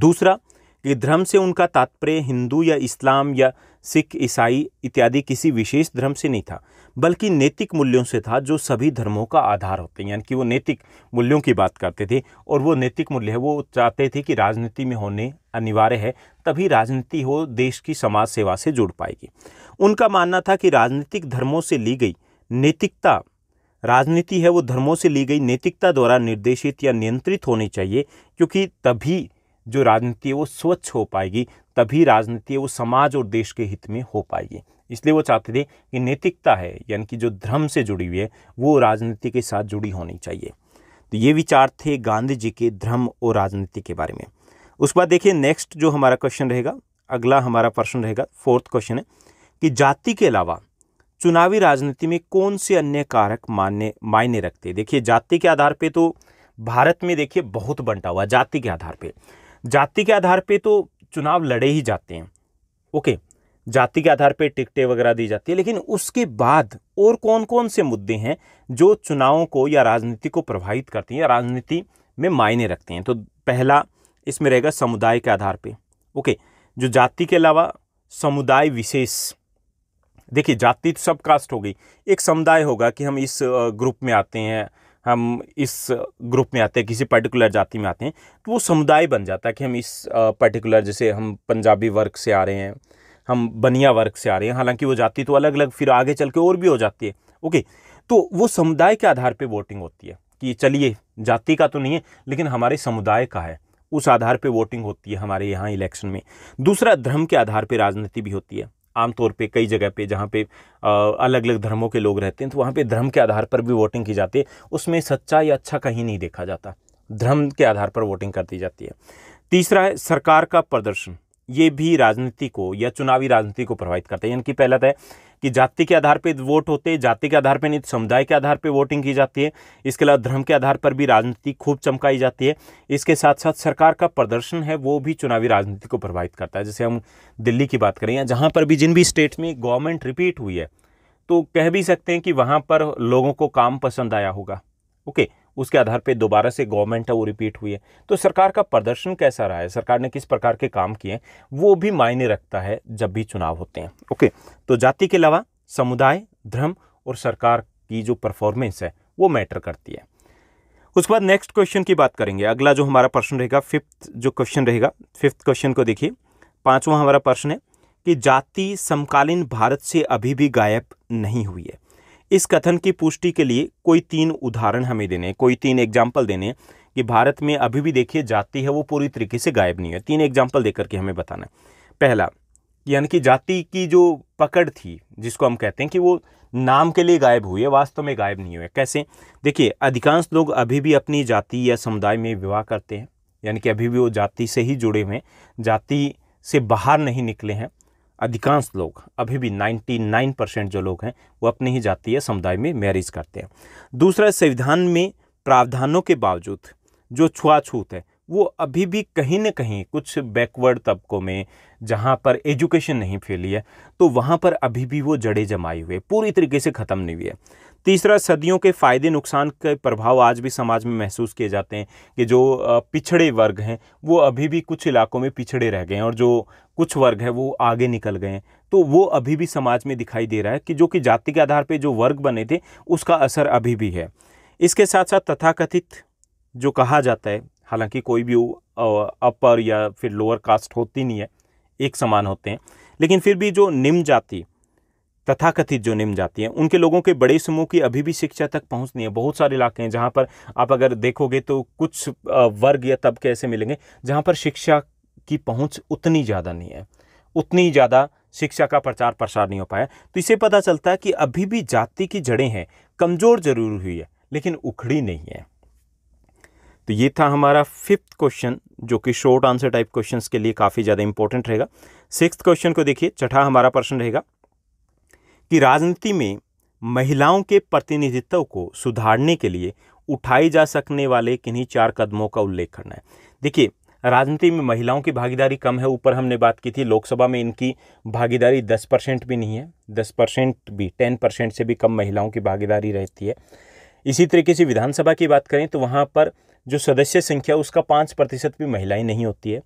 दूसरा कि धर्म से उनका तात्पर्य हिंदू या इस्लाम या सिख ईसाई इत्यादि किसी विशेष धर्म से नहीं था बल्कि नैतिक मूल्यों से था जो सभी धर्मों का आधार होते हैं यानी कि वो नैतिक मूल्यों की बात करते थे और वो नैतिक मूल्य है वो चाहते थे कि राजनीति में होने अनिवार्य है तभी राजनीति हो देश की समाज सेवा से जुड़ पाएगी उनका मानना था कि राजनीतिक धर्मों से ली गई नैतिकता राजनीति है वो धर्मों से ली गई नैतिकता द्वारा निर्देशित या नियंत्रित होनी चाहिए क्योंकि तभी जो राजनीति है वो स्वच्छ हो पाएगी तभी राजनीति है वो समाज और देश के हित में हो पाएगी इसलिए वो चाहते थे कि नैतिकता है यानी कि जो धर्म से जुड़ी हुई है वो राजनीति के साथ जुड़ी होनी चाहिए तो ये विचार थे गांधी जी के धर्म और राजनीति के बारे में उसके बाद देखिए नेक्स्ट जो हमारा क्वेश्चन रहेगा अगला हमारा प्रश्न रहेगा फोर्थ क्वेश्चन है कि जाति के अलावा चुनावी राजनीति में कौन से अन्य कारक मान्य मायने रखते हैं देखिए जाति के आधार पे तो भारत में देखिए बहुत बंटा हुआ जाति के आधार पे जाति के आधार पे तो चुनाव लड़े ही जाते हैं ओके जाति के आधार पर टिकटें वगैरह दी जाती है लेकिन उसके बाद और कौन कौन से मुद्दे हैं जो चुनावों को या राजनीति को प्रभावित करती हैं या राजनीति में मायने रखते हैं तो पहला इसमें रहेगा समुदाय के आधार पे ओके जो जाति के अलावा समुदाय विशेष देखिए जाति तो सब कास्ट हो गई एक समुदाय होगा कि हम इस ग्रुप में आते हैं हम इस ग्रुप में आते हैं किसी पर्टिकुलर जाति में आते हैं तो वो समुदाय बन जाता है कि हम इस पर्टिकुलर जैसे हम पंजाबी वर्ग से आ रहे हैं हम बनिया वर्ग से आ रहे हैं हालांकि वो जाति तो अलग अलग फिर आगे चल के और भी हो जाती है ओके तो वो समुदाय के आधार पर वोटिंग होती है कि चलिए जाति का तो नहीं है लेकिन हमारे समुदाय का है उस आधार पर वोटिंग होती है हमारे यहाँ इलेक्शन में दूसरा धर्म के आधार पर राजनीति भी होती है आमतौर पे कई जगह पे जहाँ पे अलग अलग धर्मों के लोग रहते हैं तो वहाँ पे धर्म के आधार पर भी वोटिंग की जाती है उसमें सच्चा या अच्छा कहीं नहीं देखा जाता धर्म के आधार पर वोटिंग कर दी जाती है तीसरा है सरकार का प्रदर्शन ये भी राजनीति को या चुनावी राजनीति को प्रभावित करते हैं यानी कि पहला तो है कि जाति के आधार पर वोट होते हैं जाति के आधार पर नहीं समुदाय के आधार पर वोटिंग की जाती है इसके अलावा धर्म के आधार पर भी राजनीति खूब चमकाई जाती है इसके साथ साथ सरकार का प्रदर्शन है वो भी चुनावी राजनीति को प्रभावित करता है जैसे हम दिल्ली की बात करें या जहाँ पर भी जिन भी स्टेट में गवर्नमेंट रिपीट हुई है तो कह भी सकते हैं कि वहाँ पर लोगों को काम पसंद आया होगा ओके उसके आधार पे दोबारा से गवर्नमेंट है वो रिपीट हुई है तो सरकार का प्रदर्शन कैसा रहा है सरकार ने किस प्रकार के काम किए वो भी मायने रखता है जब भी चुनाव होते हैं ओके तो जाति के अलावा समुदाय धर्म और सरकार की जो परफॉर्मेंस है वो मैटर करती है उसके बाद नेक्स्ट क्वेश्चन की बात करेंगे अगला जो हमारा प्रश्न रहेगा फिफ्थ जो क्वेश्चन रहेगा फिफ्थ क्वेश्चन को देखिए पांचवा हमारा प्रश्न है कि जाति समकालीन भारत से अभी भी गायब नहीं हुई है इस कथन की पुष्टि के लिए कोई तीन उदाहरण हमें देने कोई तीन एग्जाम्पल देने कि भारत में अभी भी देखिए जाति है वो पूरी तरीके से गायब नहीं है तीन एग्जाम्पल दे करके हमें बताना पहला यानी कि जाति की जो पकड़ थी जिसको हम कहते हैं कि वो नाम के लिए गायब हुई है वास्तव में गायब नहीं हुए कैसे देखिए अधिकांश लोग अभी भी अपनी जाति या समुदाय में विवाह करते हैं यानी कि अभी भी वो जाति से ही जुड़े हुए हैं जाति से बाहर नहीं निकले हैं अधिकांश लोग अभी भी 99 परसेंट जो लोग हैं वो अपने ही जातीय समुदाय में मैरिज करते हैं दूसरा संविधान में प्रावधानों के बावजूद जो छुआछूत है वो अभी भी कहीं ना कहीं कुछ बैकवर्ड तबकों में जहाँ पर एजुकेशन नहीं फैली है तो वहाँ पर अभी भी वो जड़े जमाई हुए पूरी तरीके से ख़त्म नहीं हुई है तीसरा सदियों के फ़ायदे नुकसान के प्रभाव आज भी समाज में महसूस किए जाते हैं कि जो पिछड़े वर्ग हैं वो अभी भी कुछ इलाकों में पिछड़े रह गए हैं और जो कुछ वर्ग है वो आगे निकल गए हैं तो वो अभी भी समाज में दिखाई दे रहा है कि जो कि जाति के आधार पर जो वर्ग बने थे उसका असर अभी भी है इसके साथ साथ तथाकथित जो कहा जाता है हालांकि कोई भी अपर या फिर लोअर कास्ट होती नहीं है एक समान होते हैं लेकिन फिर भी जो निम्न जाति तथाकथित जो निम्न जाती हैं उनके लोगों के बड़े समूह की अभी भी शिक्षा तक पहुंच नहीं है बहुत सारे इलाके हैं जहां पर आप अगर देखोगे तो कुछ वर्ग या तबके ऐसे मिलेंगे जहां पर शिक्षा की पहुंच उतनी ज़्यादा नहीं है उतनी ज़्यादा शिक्षा का प्रचार प्रसार नहीं हो पाया तो इसे पता चलता है कि अभी भी जाति की जड़ें हैं कमज़ोर जरूर हुई है लेकिन उखड़ी नहीं है तो ये था हमारा फिफ्थ क्वेश्चन जो कि शॉर्ट आंसर टाइप क्वेश्चंस के लिए काफ़ी ज़्यादा इंपॉर्टेंट रहेगा सिक्स क्वेश्चन को देखिए छठा हमारा प्रश्न रहेगा कि राजनीति में महिलाओं के प्रतिनिधित्व को सुधारने के लिए उठाई जा सकने वाले किन्हीं चार कदमों का उल्लेख करना है देखिए राजनीति में महिलाओं की भागीदारी कम है ऊपर हमने बात की थी लोकसभा में इनकी भागीदारी दस परसेंट भी नहीं है दस परसेंट भी टेन परसेंट से भी कम महिलाओं की भागीदारी रहती है इसी तरीके से विधानसभा की बात करें तो वहाँ पर जो सदस्य संख्या उसका पाँच प्रतिशत भी महिलाएँ नहीं होती है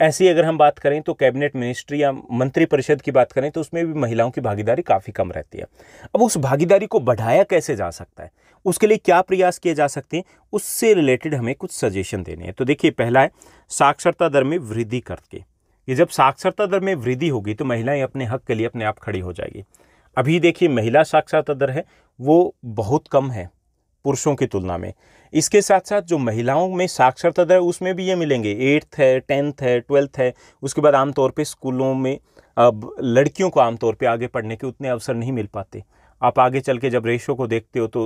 ऐसी अगर हम बात करें तो कैबिनेट मिनिस्ट्री या मंत्रिपरिषद की बात करें तो उसमें भी महिलाओं की भागीदारी काफ़ी कम रहती है अब उस भागीदारी को बढ़ाया कैसे जा सकता है उसके लिए क्या प्रयास किए जा सकते हैं उससे रिलेटेड हमें कुछ सजेशन देने हैं तो देखिए पहला है साक्षरता दर में वृद्धि करके ये जब साक्षरता दर में वृद्धि होगी तो महिलाएं अपने हक के लिए अपने आप खड़ी हो जाएगी अभी देखिए महिला साक्षरता दर है वो बहुत कम है पुरुषों की तुलना में इसके साथ साथ जो महिलाओं में साक्षरता दर है उसमें भी ये मिलेंगे एट्थ है टेंथ है ट्वेल्थ है उसके बाद आमतौर पर स्कूलों में अब लड़कियों को आमतौर पर आगे पढ़ने के उतने अवसर नहीं मिल पाते आप आगे चल के जब रेशो को देखते हो तो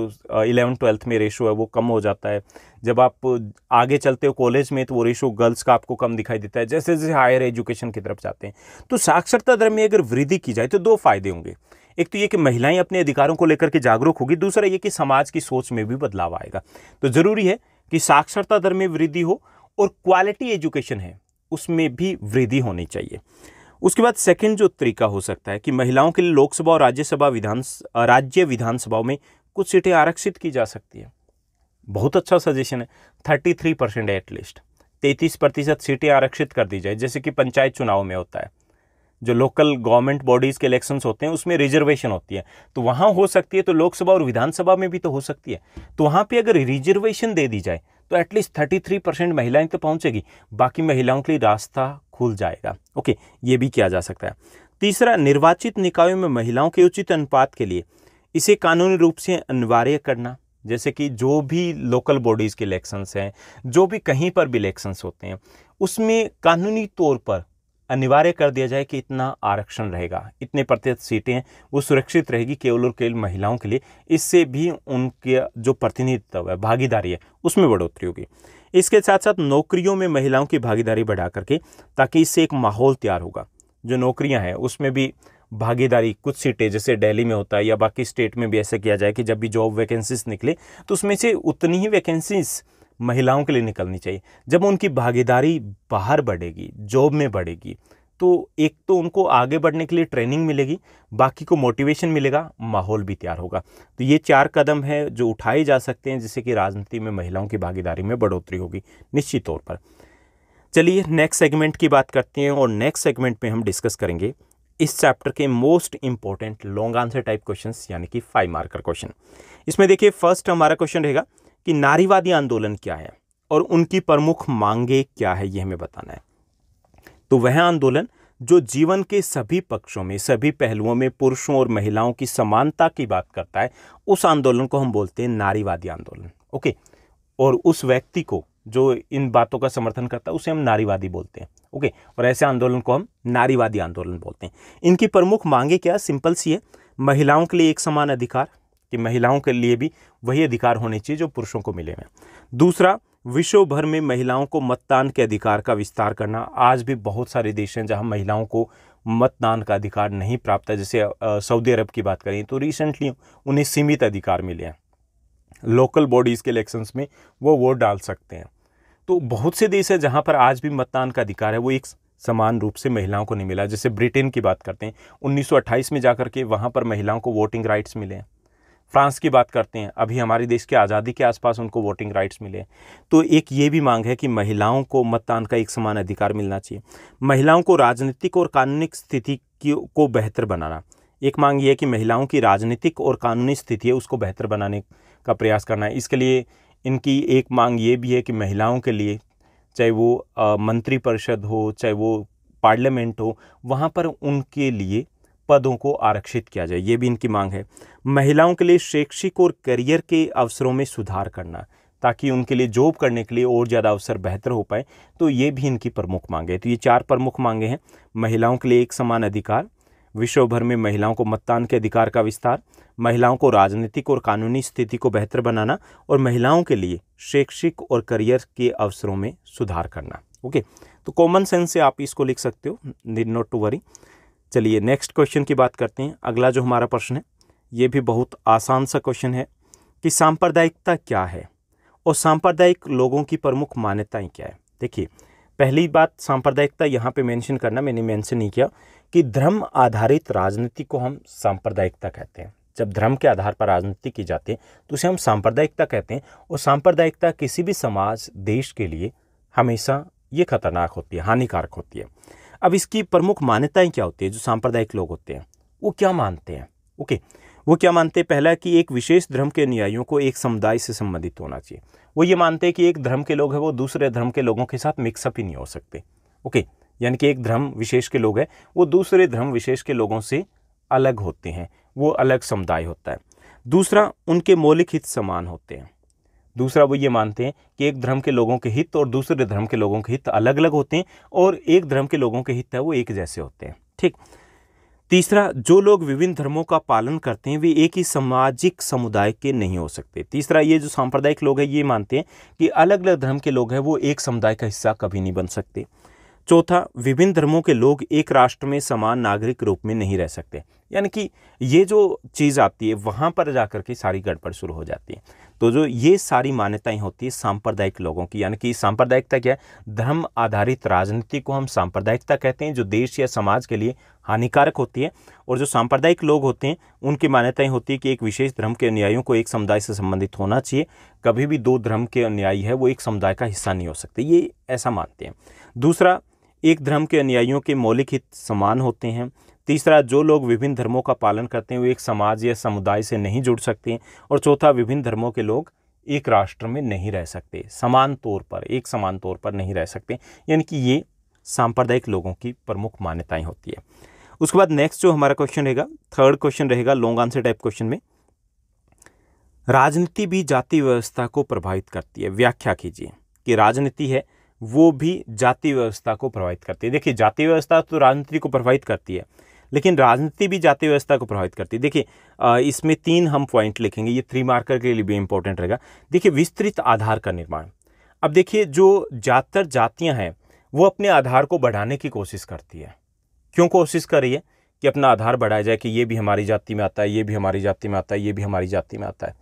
इलेवन ट्वेल्थ में रेशो है वो कम हो जाता है जब आप आगे चलते हो कॉलेज में तो वो रेशो गर्ल्स का आपको कम दिखाई देता है जैसे जैसे हायर एजुकेशन की तरफ जाते हैं तो साक्षरता दर में अगर वृद्धि की जाए तो दो फायदे होंगे एक तो ये कि महिलाएं अपने अधिकारों को लेकर के जागरूक होगी दूसरा ये कि समाज की सोच में भी बदलाव आएगा तो ज़रूरी है कि साक्षरता दर में वृद्धि हो और क्वालिटी एजुकेशन है उसमें भी वृद्धि होनी चाहिए उसके बाद सेकंड जो तरीका हो सकता है कि महिलाओं के लिए लोकसभा और राज्यसभा विधान राज्य विधानसभाओं में कुछ सीटें आरक्षित की जा सकती है बहुत अच्छा सजेशन है थर्टी थ्री परसेंट एटलीस्ट तैंतीस प्रतिशत सीटें आरक्षित कर दी जाए जैसे कि पंचायत चुनाव में होता है जो लोकल गवर्नमेंट बॉडीज़ के इलेक्शंस होते हैं उसमें रिजर्वेशन होती है तो वहाँ हो सकती है तो लोकसभा और विधानसभा में भी तो हो सकती है तो वहाँ पर अगर रिजर्वेशन दे दी जाए तो एटलीस्ट थर्टी थ्री परसेंट महिलाएं तो पहुंचेगी बाकी महिलाओं के लिए रास्ता खुल जाएगा ओके ये भी किया जा सकता है तीसरा निर्वाचित निकायों में महिलाओं के उचित अनुपात के लिए इसे कानूनी रूप से अनिवार्य करना जैसे कि जो भी लोकल बॉडीज़ के इलेक्शंस हैं जो भी कहीं पर भी इलेक्शंस होते हैं उसमें कानूनी तौर पर अनिवार्य कर दिया जाए कि इतना आरक्षण रहेगा इतने प्रतिशत सीटें वो सुरक्षित रहेगी केवल और केवल महिलाओं के लिए इससे भी उनके जो प्रतिनिधित्व है भागीदारी है उसमें बढ़ोतरी होगी इसके साथ साथ नौकरियों में महिलाओं की भागीदारी बढ़ा करके ताकि इससे एक माहौल तैयार होगा जो नौकरियां हैं उसमें भी भागीदारी कुछ सीटें जैसे दिल्ली में होता है या बाकी स्टेट में भी ऐसा किया जाए कि जब भी जॉब वैकेंसीज निकले तो उसमें से उतनी ही वैकेंसीज महिलाओं के लिए निकलनी चाहिए जब उनकी भागीदारी बाहर बढ़ेगी जॉब में बढ़ेगी तो एक तो उनको आगे बढ़ने के लिए ट्रेनिंग मिलेगी बाकी को मोटिवेशन मिलेगा माहौल भी तैयार होगा तो ये चार कदम हैं जो उठाए जा सकते हैं जिससे कि राजनीति में महिलाओं की भागीदारी में बढ़ोतरी होगी निश्चित तौर पर चलिए नेक्स्ट सेगमेंट की बात करते हैं और नेक्स्ट सेगमेंट में हम डिस्कस करेंगे इस चैप्टर के most important long answer type question यानी कि फाइव मार्कर क्वेश्चन इसमें देखिए फर्स्ट हमारा क्वेश्चन रहेगा कि नारीवादी आंदोलन क्या है और उनकी प्रमुख मांगे क्या है ये हमें बताना है तो वह आंदोलन जो जीवन के सभी पक्षों में सभी पहलुओं में पुरुषों और महिलाओं की समानता की बात करता है उस आंदोलन को हम बोलते हैं नारीवादी आंदोलन ओके और उस व्यक्ति को जो इन बातों का समर्थन करता है उसे हम नारीवादी बोलते हैं ओके और ऐसे आंदोलन को हम नारीवादी आंदोलन बोलते हैं इनकी प्रमुख मांगे क्या सिंपल सी है महिलाओं के लिए एक समान अधिकार कि महिलाओं के लिए भी वही अधिकार होने चाहिए जो पुरुषों को मिले हैं दूसरा विश्व भर में महिलाओं को मतदान के अधिकार का विस्तार करना आज भी बहुत सारे देश हैं जहां महिलाओं को मतदान का अधिकार नहीं प्राप्त है जैसे सऊदी अरब की बात करें तो रिसेंटली उन्हें सीमित अधिकार मिले हैं लोकल बॉडीज़ के इलेक्शंस में वो वोट डाल सकते हैं तो बहुत से देश हैं जहाँ पर आज भी मतदान का अधिकार है वो एक समान रूप से महिलाओं को नहीं मिला जैसे ब्रिटेन की बात करते हैं 1928 में जाकर के वहाँ पर महिलाओं को वोटिंग राइट्स मिले हैं फ्रांस की बात करते हैं अभी हमारे देश के आज़ादी के आसपास उनको वोटिंग राइट्स मिले तो एक ये भी मांग है कि महिलाओं को मतदान का एक समान अधिकार मिलना चाहिए महिलाओं को राजनीतिक और कानूनिक स्थिति को बेहतर बनाना एक मांग ये है कि महिलाओं की राजनीतिक और कानूनी स्थिति है उसको बेहतर बनाने का प्रयास करना है इसके लिए इनकी एक मांग ये भी है कि महिलाओं के लिए चाहे वो मंत्रिपरिषद हो चाहे वो पार्लियामेंट हो वहाँ पर उनके लिए पदों को आरक्षित किया जाए ये भी इनकी मांग है महिलाओं के लिए शैक्षिक और करियर के अवसरों में सुधार करना ताकि उनके लिए जॉब करने के लिए और ज़्यादा अवसर बेहतर हो पाए तो ये भी इनकी प्रमुख मांगे तो ये चार प्रमुख मांगे हैं महिलाओं के लिए एक समान अधिकार विश्व भर में महिलाओं को मतदान के अधिकार का विस्तार महिलाओं को राजनीतिक और कानूनी स्थिति को बेहतर बनाना और महिलाओं के लिए शैक्षिक और करियर के अवसरों में सुधार करना ओके तो कॉमन सेंस से आप इसको लिख सकते हो नीड नॉट टू वरी चलिए नेक्स्ट क्वेश्चन की बात करते हैं अगला जो हमारा प्रश्न है ये भी बहुत आसान सा क्वेश्चन है कि सांप्रदायिकता क्या है और सांप्रदायिक लोगों की प्रमुख मान्यताएं क्या है देखिए पहली बात सांप्रदायिकता यहाँ पे मेंशन करना मैंने मेंशन नहीं किया कि धर्म आधारित राजनीति को हम सांप्रदायिकता कहते हैं जब धर्म के आधार पर राजनीति की जाती है तो उसे हम सांप्रदायिकता कहते हैं और सांप्रदायिकता किसी भी समाज देश के लिए हमेशा ये खतरनाक होती है हानिकारक होती है अब इसकी प्रमुख मान्यताएं क्या होती है जो सांप्रदायिक लोग होते हैं वो क्या मानते हैं ओके वो क्या मानते हैं पहला कि एक विशेष धर्म के अनुयायियों को एक समुदाय से संबंधित होना चाहिए वो ये मानते हैं कि एक धर्म के लोग हैं वो दूसरे धर्म के लोगों के साथ मिक्सअप ही नहीं हो सकते ओके यानी कि एक धर्म विशेष के लोग हैं वो दूसरे धर्म विशेष के लोगों से अलग होते हैं वो अलग समुदाय होता है दूसरा उनके मौलिक हित समान होते हैं दूसरा वो ये मानते हैं कि एक धर्म के लोगों के हित और दूसरे धर्म के लोगों के हित अलग अलग होते हैं और एक धर्म के लोगों के हित है वो एक जैसे होते हैं ठीक तीसरा जो लोग विभिन्न धर्मों का पालन करते हैं वे एक ही सामाजिक समुदाय के नहीं हो सकते तीसरा ये जो सांप्रदायिक लोग हैं ये मानते हैं कि अलग अलग धर्म के लोग हैं वो एक समुदाय का हिस्सा कभी नहीं बन सकते चौथा विभिन्न धर्मों के लोग एक राष्ट्र में समान नागरिक रूप में नहीं रह सकते यानी कि ये जो चीज़ आती है वहाँ पर जाकर के सारी गड़बड़ शुरू हो जाती है तो जो ये सारी मान्यताएं होती है सांप्रदायिक लोगों की यानी कि सांप्रदायिकता क्या है धर्म आधारित राजनीति को हम सांप्रदायिकता कहते हैं जो देश या समाज के लिए हानिकारक होती है और जो सांप्रदायिक लोग होते हैं उनकी मान्यताएं होती है कि एक विशेष धर्म के अनुयायियों को एक समुदाय से संबंधित होना चाहिए कभी भी दो धर्म के अनुयायी है वो एक समुदाय का हिस्सा नहीं हो सकते ये ऐसा मानते हैं दूसरा एक धर्म के अनुयायियों के मौलिक हित समान होते हैं तीसरा जो लोग विभिन्न धर्मों का पालन करते हैं वो एक समाज या समुदाय से नहीं जुड़ सकते और चौथा विभिन्न धर्मों के लोग एक राष्ट्र में नहीं रह सकते समान तौर पर एक समान तौर पर नहीं रह सकते यानी कि ये सांप्रदायिक लोगों की प्रमुख मान्यताएं होती है उसके बाद नेक्स्ट जो हमारा क्वेश्चन रहेगा थर्ड क्वेश्चन रहेगा लॉन्ग आंसर टाइप क्वेश्चन में राजनीति भी जाति व्यवस्था को प्रभावित करती है व्याख्या कीजिए कि राजनीति है वो भी जाति व्यवस्था को प्रभावित करती है देखिए जाति व्यवस्था तो राजनीति को प्रभावित करती है लेकिन राजनीति भी जाति व्यवस्था को प्रभावित करती है देखिए इसमें तीन हम पॉइंट लिखेंगे ये थ्री मार्कर के लिए भी इंपॉर्टेंट रहेगा देखिए विस्तृत आधार का निर्माण अब देखिए जो ज़्यादातर जातियाँ हैं वो अपने आधार को बढ़ाने की कोशिश करती है क्यों कोशिश कर रही है कि अपना आधार बढ़ाया जाए कि ये भी हमारी जाति में आता है ये भी हमारी जाति में आता है ये भी हमारी जाति में आता है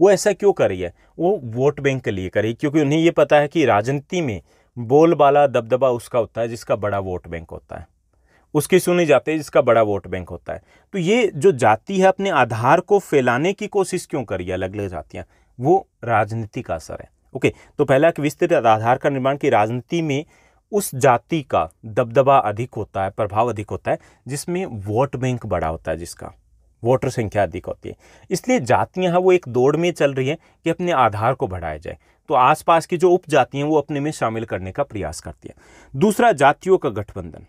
वो ऐसा क्यों कर रही है वो वोट बैंक के लिए करी क्योंकि उन्हें ये पता है कि राजनीति में बोलबाला दबदबा उसका होता है जिसका बड़ा वोट बैंक होता है उसकी सुनी जाती है जिसका बड़ा वोट बैंक होता है तो ये जो जाति है अपने आधार को फैलाने की कोशिश क्यों करी अलग अलग जातियाँ वो राजनीति का असर है ओके तो पहला कि विस्तृत आधार का निर्माण की राजनीति में उस जाति का दबदबा अधिक होता है प्रभाव अधिक होता है जिसमें वोट बैंक बड़ा होता है जिसका वोटर संख्या अधिक होती है इसलिए जातियां हैं वो एक दौड़ में चल रही है कि अपने आधार को बढ़ाया जाए तो आसपास की जो उप जातियाँ वो अपने में शामिल करने का प्रयास करती है दूसरा जातियों का गठबंधन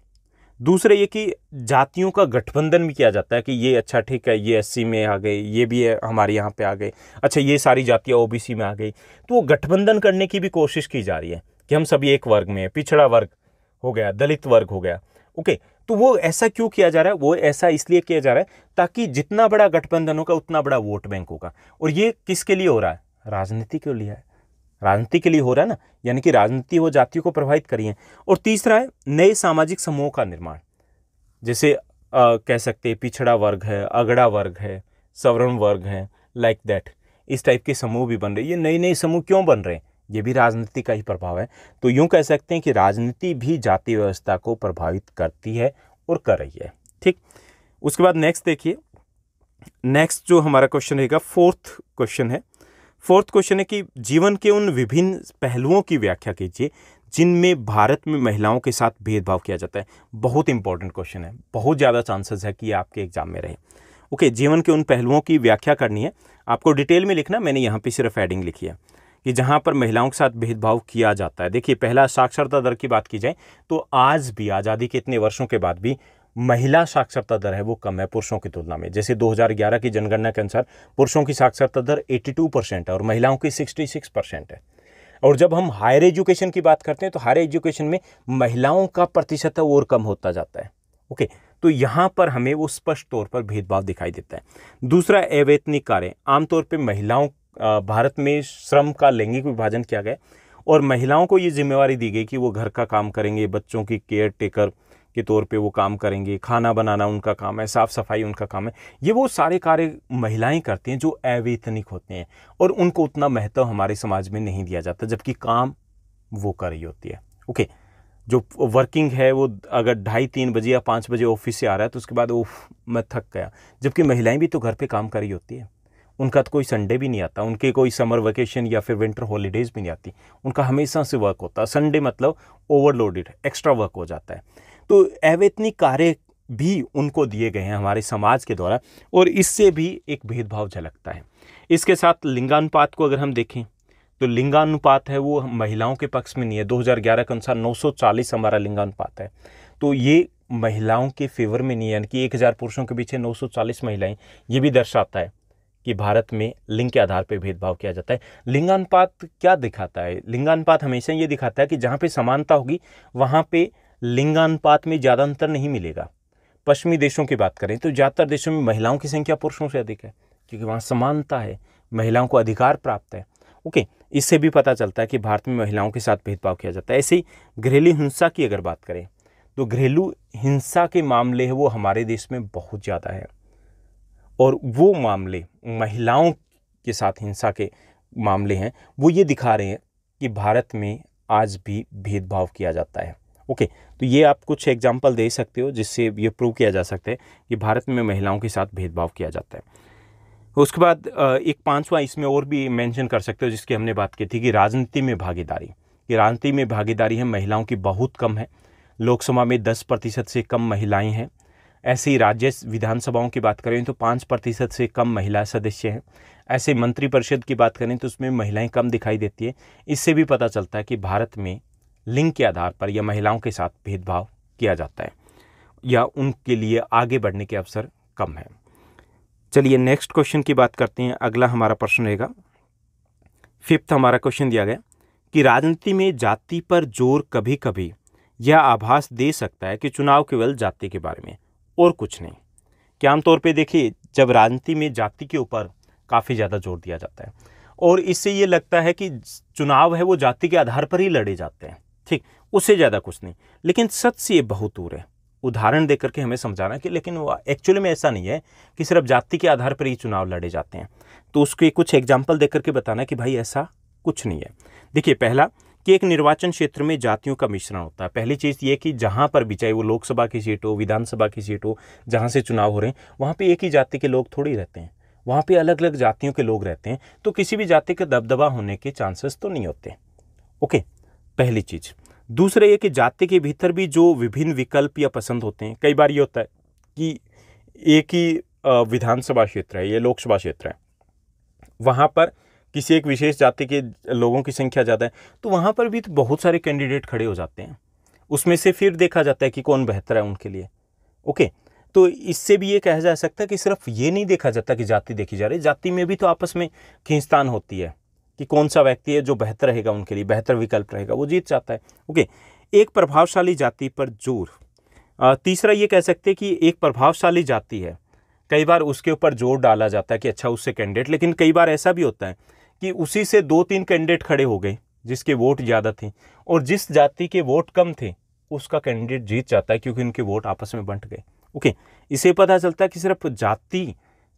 दूसरे ये कि जातियों का गठबंधन भी किया जाता है कि ये अच्छा ठीक है ये एससी में आ गई ये भी हमारे यहाँ पे आ गए अच्छा ये सारी जातियाँ ओबीसी में आ गई तो वो गठबंधन करने की भी कोशिश की जा रही है कि हम सभी एक वर्ग में हैं पिछड़ा वर्ग हो गया दलित वर्ग हो गया ओके तो वो ऐसा क्यों किया जा रहा है वो ऐसा इसलिए किया जा रहा है ताकि जितना बड़ा गठबंधन होगा उतना बड़ा वोट बैंक होगा और ये किसके लिए हो रहा है राजनीति के लिए है राजनीति के लिए हो रहा है ना यानी कि राजनीति वो जातियों को प्रभावित करी है और तीसरा है नए सामाजिक समूहों का निर्माण जैसे आ, कह सकते हैं पिछड़ा वर्ग है अगड़ा वर्ग है सवर्ण वर्ग है लाइक like दैट इस टाइप के समूह भी बन रहे ये नए नए समूह क्यों बन रहे हैं ये भी राजनीति का ही प्रभाव है तो यूँ कह सकते हैं कि राजनीति भी जाति व्यवस्था को प्रभावित करती है और कर रही है ठीक उसके बाद नेक्स्ट देखिए नेक्स्ट जो हमारा क्वेश्चन रहेगा फोर्थ क्वेश्चन है फोर्थ क्वेश्चन है कि जीवन के उन विभिन्न पहलुओं की व्याख्या कीजिए जिनमें भारत में महिलाओं के साथ भेदभाव किया जाता है बहुत इंपॉर्टेंट क्वेश्चन है बहुत ज़्यादा चांसेस है कि आपके एग्जाम में रहे ओके okay, जीवन के उन पहलुओं की व्याख्या करनी है आपको डिटेल में लिखना मैंने यहाँ पे सिर्फ एडिंग लिखी है कि जहाँ पर महिलाओं के साथ भेदभाव किया जाता है देखिए पहला साक्षरता दर की बात की जाए तो आज भी आज़ादी के इतने वर्षों के बाद भी महिला साक्षरता दर है वो कम है पुरुषों की तुलना में जैसे 2011 की जनगणना के अनुसार पुरुषों की साक्षरता दर 82 परसेंट है और महिलाओं की 66 परसेंट है और जब हम हायर एजुकेशन की बात करते हैं तो हायर एजुकेशन में महिलाओं का प्रतिशत और कम होता जाता है ओके तो यहाँ पर हमें वो स्पष्ट तौर पर भेदभाव दिखाई देता है दूसरा अवैतनिक कार्य आमतौर पर महिलाओं भारत में श्रम का लैंगिक विभाजन किया गया और महिलाओं को ये जिम्मेवारी दी गई कि वो घर का काम करेंगे बच्चों की केयर टेकर के तौर पे वो काम करेंगे खाना बनाना उनका काम है साफ़ सफाई उनका काम है ये वो सारे कार्य महिलाएं करती हैं जो अवेतनिक होते हैं और उनको उतना महत्व हमारे समाज में नहीं दिया जाता जबकि काम वो कर रही होती है ओके जो वर्किंग है वो अगर ढाई तीन बजे या पाँच बजे ऑफिस से आ रहा है तो उसके बाद वो मैं थक गया जबकि महिलाएं भी तो घर पे काम कर रही होती है उनका तो कोई संडे भी नहीं आता उनके कोई समर वेकेशन या फिर विंटर हॉलीडेज़ भी नहीं आती उनका हमेशा से वर्क होता है संडे मतलब ओवरलोडेड एक्स्ट्रा वर्क हो जाता है तो अवैतनिक कार्य भी उनको दिए गए हैं हमारे समाज के द्वारा और इससे भी एक भेदभाव झलकता है इसके साथ लिंगानुपात को अगर हम देखें तो लिंगानुपात है वो महिलाओं के पक्ष में नहीं है 2011 के अनुसार 940 हमारा लिंगानुपात है तो ये महिलाओं के फेवर में नहीं है यानी कि 1000 पुरुषों के पीछे 940 महिलाएं ये भी दर्शाता है कि भारत में लिंग के आधार पर भेदभाव किया जाता है लिंगानुपात क्या दिखाता है लिंगानुपात हमेशा ये दिखाता है कि जहाँ पर समानता होगी वहाँ पर लिंगानुपात में ज़्यादा अंतर नहीं मिलेगा पश्चिमी देशों की बात करें तो ज़्यादातर देशों में महिलाओं की संख्या पुरुषों से अधिक है क्योंकि वहाँ समानता है महिलाओं को अधिकार प्राप्त है ओके इससे भी पता चलता है कि भारत में महिलाओं के साथ भेदभाव किया जाता है ऐसे ही घरेलू हिंसा की अगर बात करें तो घरेलू हिंसा के मामले हैं वो हमारे देश में बहुत ज़्यादा है और वो मामले महिलाओं के साथ हिंसा के मामले हैं वो ये दिखा रहे हैं कि भारत में आज भी भेदभाव किया जाता है ओके तो ये आप कुछ एग्जाम्पल दे सकते हो जिससे ये प्रूव किया जा सकता है कि भारत में महिलाओं के साथ भेदभाव किया जाता है उसके बाद एक पांचवा इसमें और भी मेंशन कर सकते हो जिसकी हमने बात की थी कि राजनीति में भागीदारी कि राजनीति में भागीदारी है महिलाओं की बहुत कम है लोकसभा में दस प्रतिशत से कम महिलाएं हैं ऐसे ही राज्य विधानसभाओं की बात करें तो पाँच प्रतिशत से कम महिला सदस्य हैं ऐसे मंत्रिपरिषद की बात करें तो उसमें महिलाएं कम दिखाई देती है इससे भी पता चलता है कि भारत में लिंग के आधार पर या महिलाओं के साथ भेदभाव किया जाता है या उनके लिए आगे बढ़ने के अवसर कम हैं चलिए नेक्स्ट क्वेश्चन की बात करते हैं अगला हमारा प्रश्न रहेगा फिफ्थ हमारा क्वेश्चन दिया गया कि राजनीति में जाति पर जोर कभी कभी यह आभास दे सकता है कि चुनाव केवल जाति के बारे में और कुछ नहीं क्या आमतौर पर देखिए जब राजनीति में जाति के ऊपर काफ़ी ज़्यादा जोर दिया जाता है और इससे ये लगता है कि चुनाव है वो जाति के आधार पर ही लड़े जाते हैं ठीक उससे ज़्यादा कुछ नहीं लेकिन सच से ये बहुत दूर है उदाहरण दे करके हमें समझाना कि लेकिन वो एक्चुअली में ऐसा नहीं है कि सिर्फ जाति के आधार पर ही चुनाव लड़े जाते हैं तो उसके कुछ एग्जाम्पल दे करके बताना कि भाई ऐसा कुछ नहीं है देखिए पहला कि एक निर्वाचन क्षेत्र में जातियों का मिश्रण होता है पहली चीज़ ये कि जहाँ पर भी चाहे वो लोकसभा की सीट हो विधानसभा की सीट हो जहाँ से चुनाव हो रहे हैं वहाँ पर एक ही जाति के लोग थोड़ी रहते हैं वहाँ पे अलग अलग जातियों के लोग रहते हैं तो किसी भी जाति का दबदबा होने के चांसेस तो नहीं होते ओके पहली चीज़ दूसरा ये कि जाति के भीतर भी जो विभिन्न विकल्प या पसंद होते हैं कई बार ये होता है कि एक ही विधानसभा क्षेत्र है या लोकसभा क्षेत्र है वहाँ पर किसी एक विशेष जाति के लोगों की संख्या ज़्यादा है तो वहाँ पर भी तो बहुत सारे कैंडिडेट खड़े हो जाते हैं उसमें से फिर देखा जाता है कि कौन बेहतर है उनके लिए ओके तो इससे भी ये कहा जा सकता है कि सिर्फ ये नहीं देखा जाता कि जाति देखी जा रही जाति में भी तो आपस में खींचतान होती है कि कौन सा व्यक्ति है जो बेहतर रहेगा उनके लिए बेहतर विकल्प रहेगा वो जीत जाता है ओके एक प्रभावशाली जाति पर जोर तीसरा ये कह सकते हैं कि एक प्रभावशाली जाति है कई बार उसके ऊपर जोर डाला जाता है कि अच्छा उससे कैंडिडेट लेकिन कई बार ऐसा भी होता है कि उसी से दो तीन कैंडिडेट खड़े हो गए जिसके वोट ज़्यादा थे और जिस जाति के वोट कम थे उसका कैंडिडेट जीत जाता है क्योंकि उनके वोट आपस में बंट गए ओके इसे पता चलता है कि सिर्फ जाति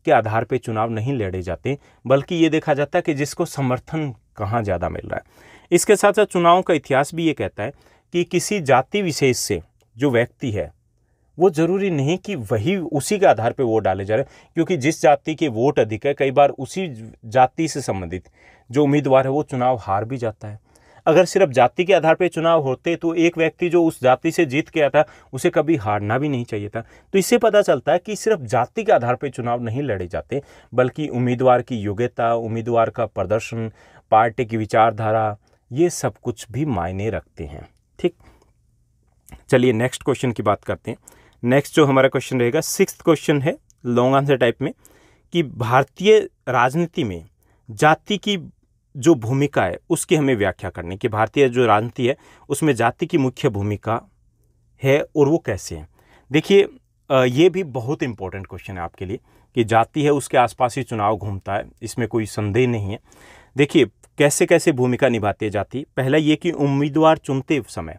के आधार पर चुनाव नहीं लड़े जाते बल्कि ये देखा जाता है कि जिसको समर्थन कहाँ ज़्यादा मिल रहा है इसके साथ साथ चुनाव का इतिहास भी ये कहता है कि किसी जाति विशेष से जो व्यक्ति है वो ज़रूरी नहीं कि वही उसी के आधार पे वोट डाले जा रहे क्योंकि जिस जाति के वोट अधिक है कई बार उसी जाति से संबंधित जो उम्मीदवार है वो चुनाव हार भी जाता है अगर सिर्फ जाति के आधार पर चुनाव होते तो एक व्यक्ति जो उस जाति से जीत गया था उसे कभी हारना भी नहीं चाहिए था तो इससे पता चलता है कि सिर्फ जाति के आधार पर चुनाव नहीं लड़े जाते बल्कि उम्मीदवार की योग्यता उम्मीदवार का प्रदर्शन पार्टी की विचारधारा ये सब कुछ भी मायने रखते हैं ठीक चलिए नेक्स्ट क्वेश्चन की बात करते हैं नेक्स्ट जो हमारा क्वेश्चन रहेगा सिक्स क्वेश्चन है लॉन्ग आंसर टाइप में कि भारतीय राजनीति में जाति की जो भूमिका है उसकी हमें व्याख्या करनी कि भारतीय जो राजनीति है उसमें जाति की मुख्य भूमिका है और वो कैसे है देखिए ये भी बहुत इंपॉर्टेंट क्वेश्चन है आपके लिए कि जाति है उसके आसपास ही चुनाव घूमता है इसमें कोई संदेह नहीं है देखिए कैसे कैसे भूमिका निभाती है जाति पहला ये कि उम्मीदवार चुनते समय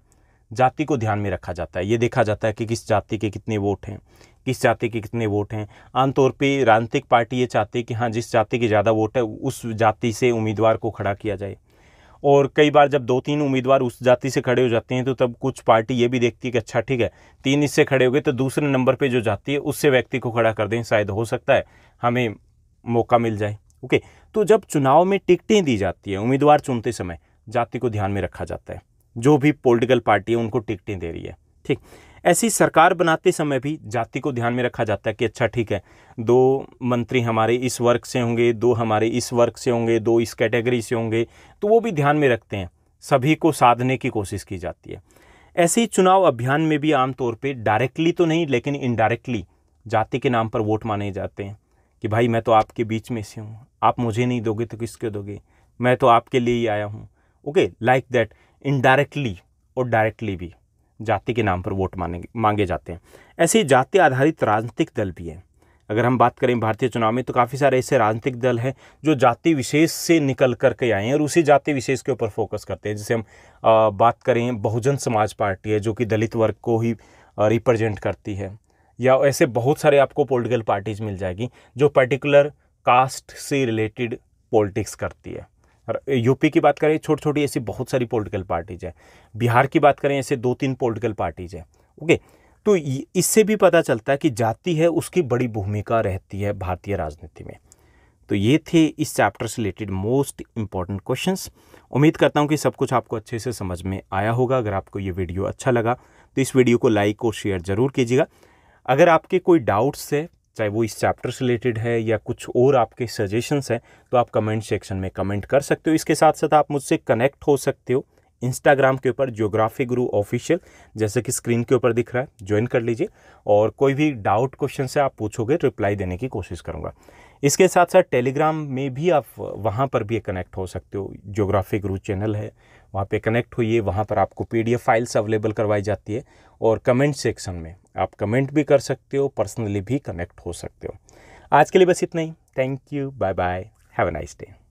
जाति को ध्यान में रखा जाता है ये देखा जाता है कि किस जाति के कितने वोट हैं किस जाति के कितने वोट हैं आमतौर पर राजनीतिक पार्टी ये चाहती है कि हाँ जिस जाति के ज़्यादा वोट है उस जाति से उम्मीदवार को खड़ा किया जाए और कई बार जब दो तीन उम्मीदवार उस जाति से खड़े हो जाते हैं तो तब कुछ पार्टी ये भी देखती है कि अच्छा ठीक है तीन इससे खड़े हो गए तो दूसरे नंबर पर जो जाति है उससे व्यक्ति को खड़ा कर दें शायद हो सकता है हमें मौका मिल जाए ओके तो जब चुनाव में टिकटें दी जाती है उम्मीदवार चुनते समय जाति को ध्यान में रखा जाता है जो भी पॉलिटिकल पार्टी है उनको टिकटें दे रही है ठीक ऐसी सरकार बनाते समय भी जाति को ध्यान में रखा जाता है कि अच्छा ठीक है दो मंत्री हमारे इस वर्ग से होंगे दो हमारे इस वर्ग से होंगे दो इस कैटेगरी से होंगे तो वो भी ध्यान में रखते हैं सभी को साधने की कोशिश की जाती है ऐसे ही चुनाव अभियान में भी आमतौर पर डायरेक्टली तो नहीं लेकिन इनडायरेक्टली जाति के नाम पर वोट माने जाते हैं कि भाई मैं तो आपके बीच में से हूँ आप मुझे नहीं दोगे तो किसके दोगे मैं तो आपके लिए ही आया हूँ ओके लाइक दैट इनडायरेक्टली और डायरेक्टली भी जाति के नाम पर वोट मांगे मांगे जाते हैं ऐसे ही जाति आधारित राजनीतिक दल भी हैं अगर हम बात करें भारतीय चुनाव में तो काफ़ी सारे ऐसे राजनीतिक दल हैं जो जाति विशेष से निकल कर के आए हैं और उसी जाति विशेष के ऊपर फोकस करते हैं जैसे हम बात करें बहुजन समाज पार्टी है जो कि दलित वर्ग को ही रिप्रेजेंट करती है या ऐसे बहुत सारे आपको पॉलिटिकल पार्टीज़ मिल जाएगी जो पर्टिकुलर कास्ट से रिलेटेड पॉलिटिक्स करती है यूपी की बात करें छोटी छोटी ऐसी बहुत सारी पॉलिटिकल पार्टीज हैं बिहार की बात करें ऐसे दो तीन पॉलिटिकल पार्टीज हैं ओके तो इससे भी पता चलता है कि जाति है उसकी बड़ी भूमिका रहती है भारतीय राजनीति में तो ये थे इस चैप्टर से रिलेटेड मोस्ट इंपॉर्टेंट क्वेश्चंस उम्मीद करता हूँ कि सब कुछ आपको अच्छे से समझ में आया होगा अगर आपको ये वीडियो अच्छा लगा तो इस वीडियो को लाइक और शेयर ज़रूर कीजिएगा अगर आपके कोई डाउट्स है चाहे वो इस चैप्टर से रिलेटेड है या कुछ और आपके सजेशंस हैं तो आप कमेंट सेक्शन में कमेंट कर सकते हो इसके साथ साथ आप मुझसे कनेक्ट हो सकते हो इंस्टाग्राम के ऊपर ज्योग्राफी गुरु ऑफिशियल जैसे कि स्क्रीन के ऊपर दिख रहा है ज्वाइन कर लीजिए और कोई भी डाउट क्वेश्चन से आप पूछोगे रिप्लाई देने की कोशिश करूँगा इसके साथ साथ टेलीग्राम में भी आप वहाँ पर भी कनेक्ट हो सकते हो ज्योग्राफी गुरु चैनल है वहाँ पे कनेक्ट होइए वहाँ पर आपको पीडीएफ फाइल्स अवेलेबल करवाई जाती है और कमेंट सेक्शन में आप कमेंट भी कर सकते हो पर्सनली भी कनेक्ट हो सकते हो आज के लिए बस इतना ही thank you bye bye have a nice day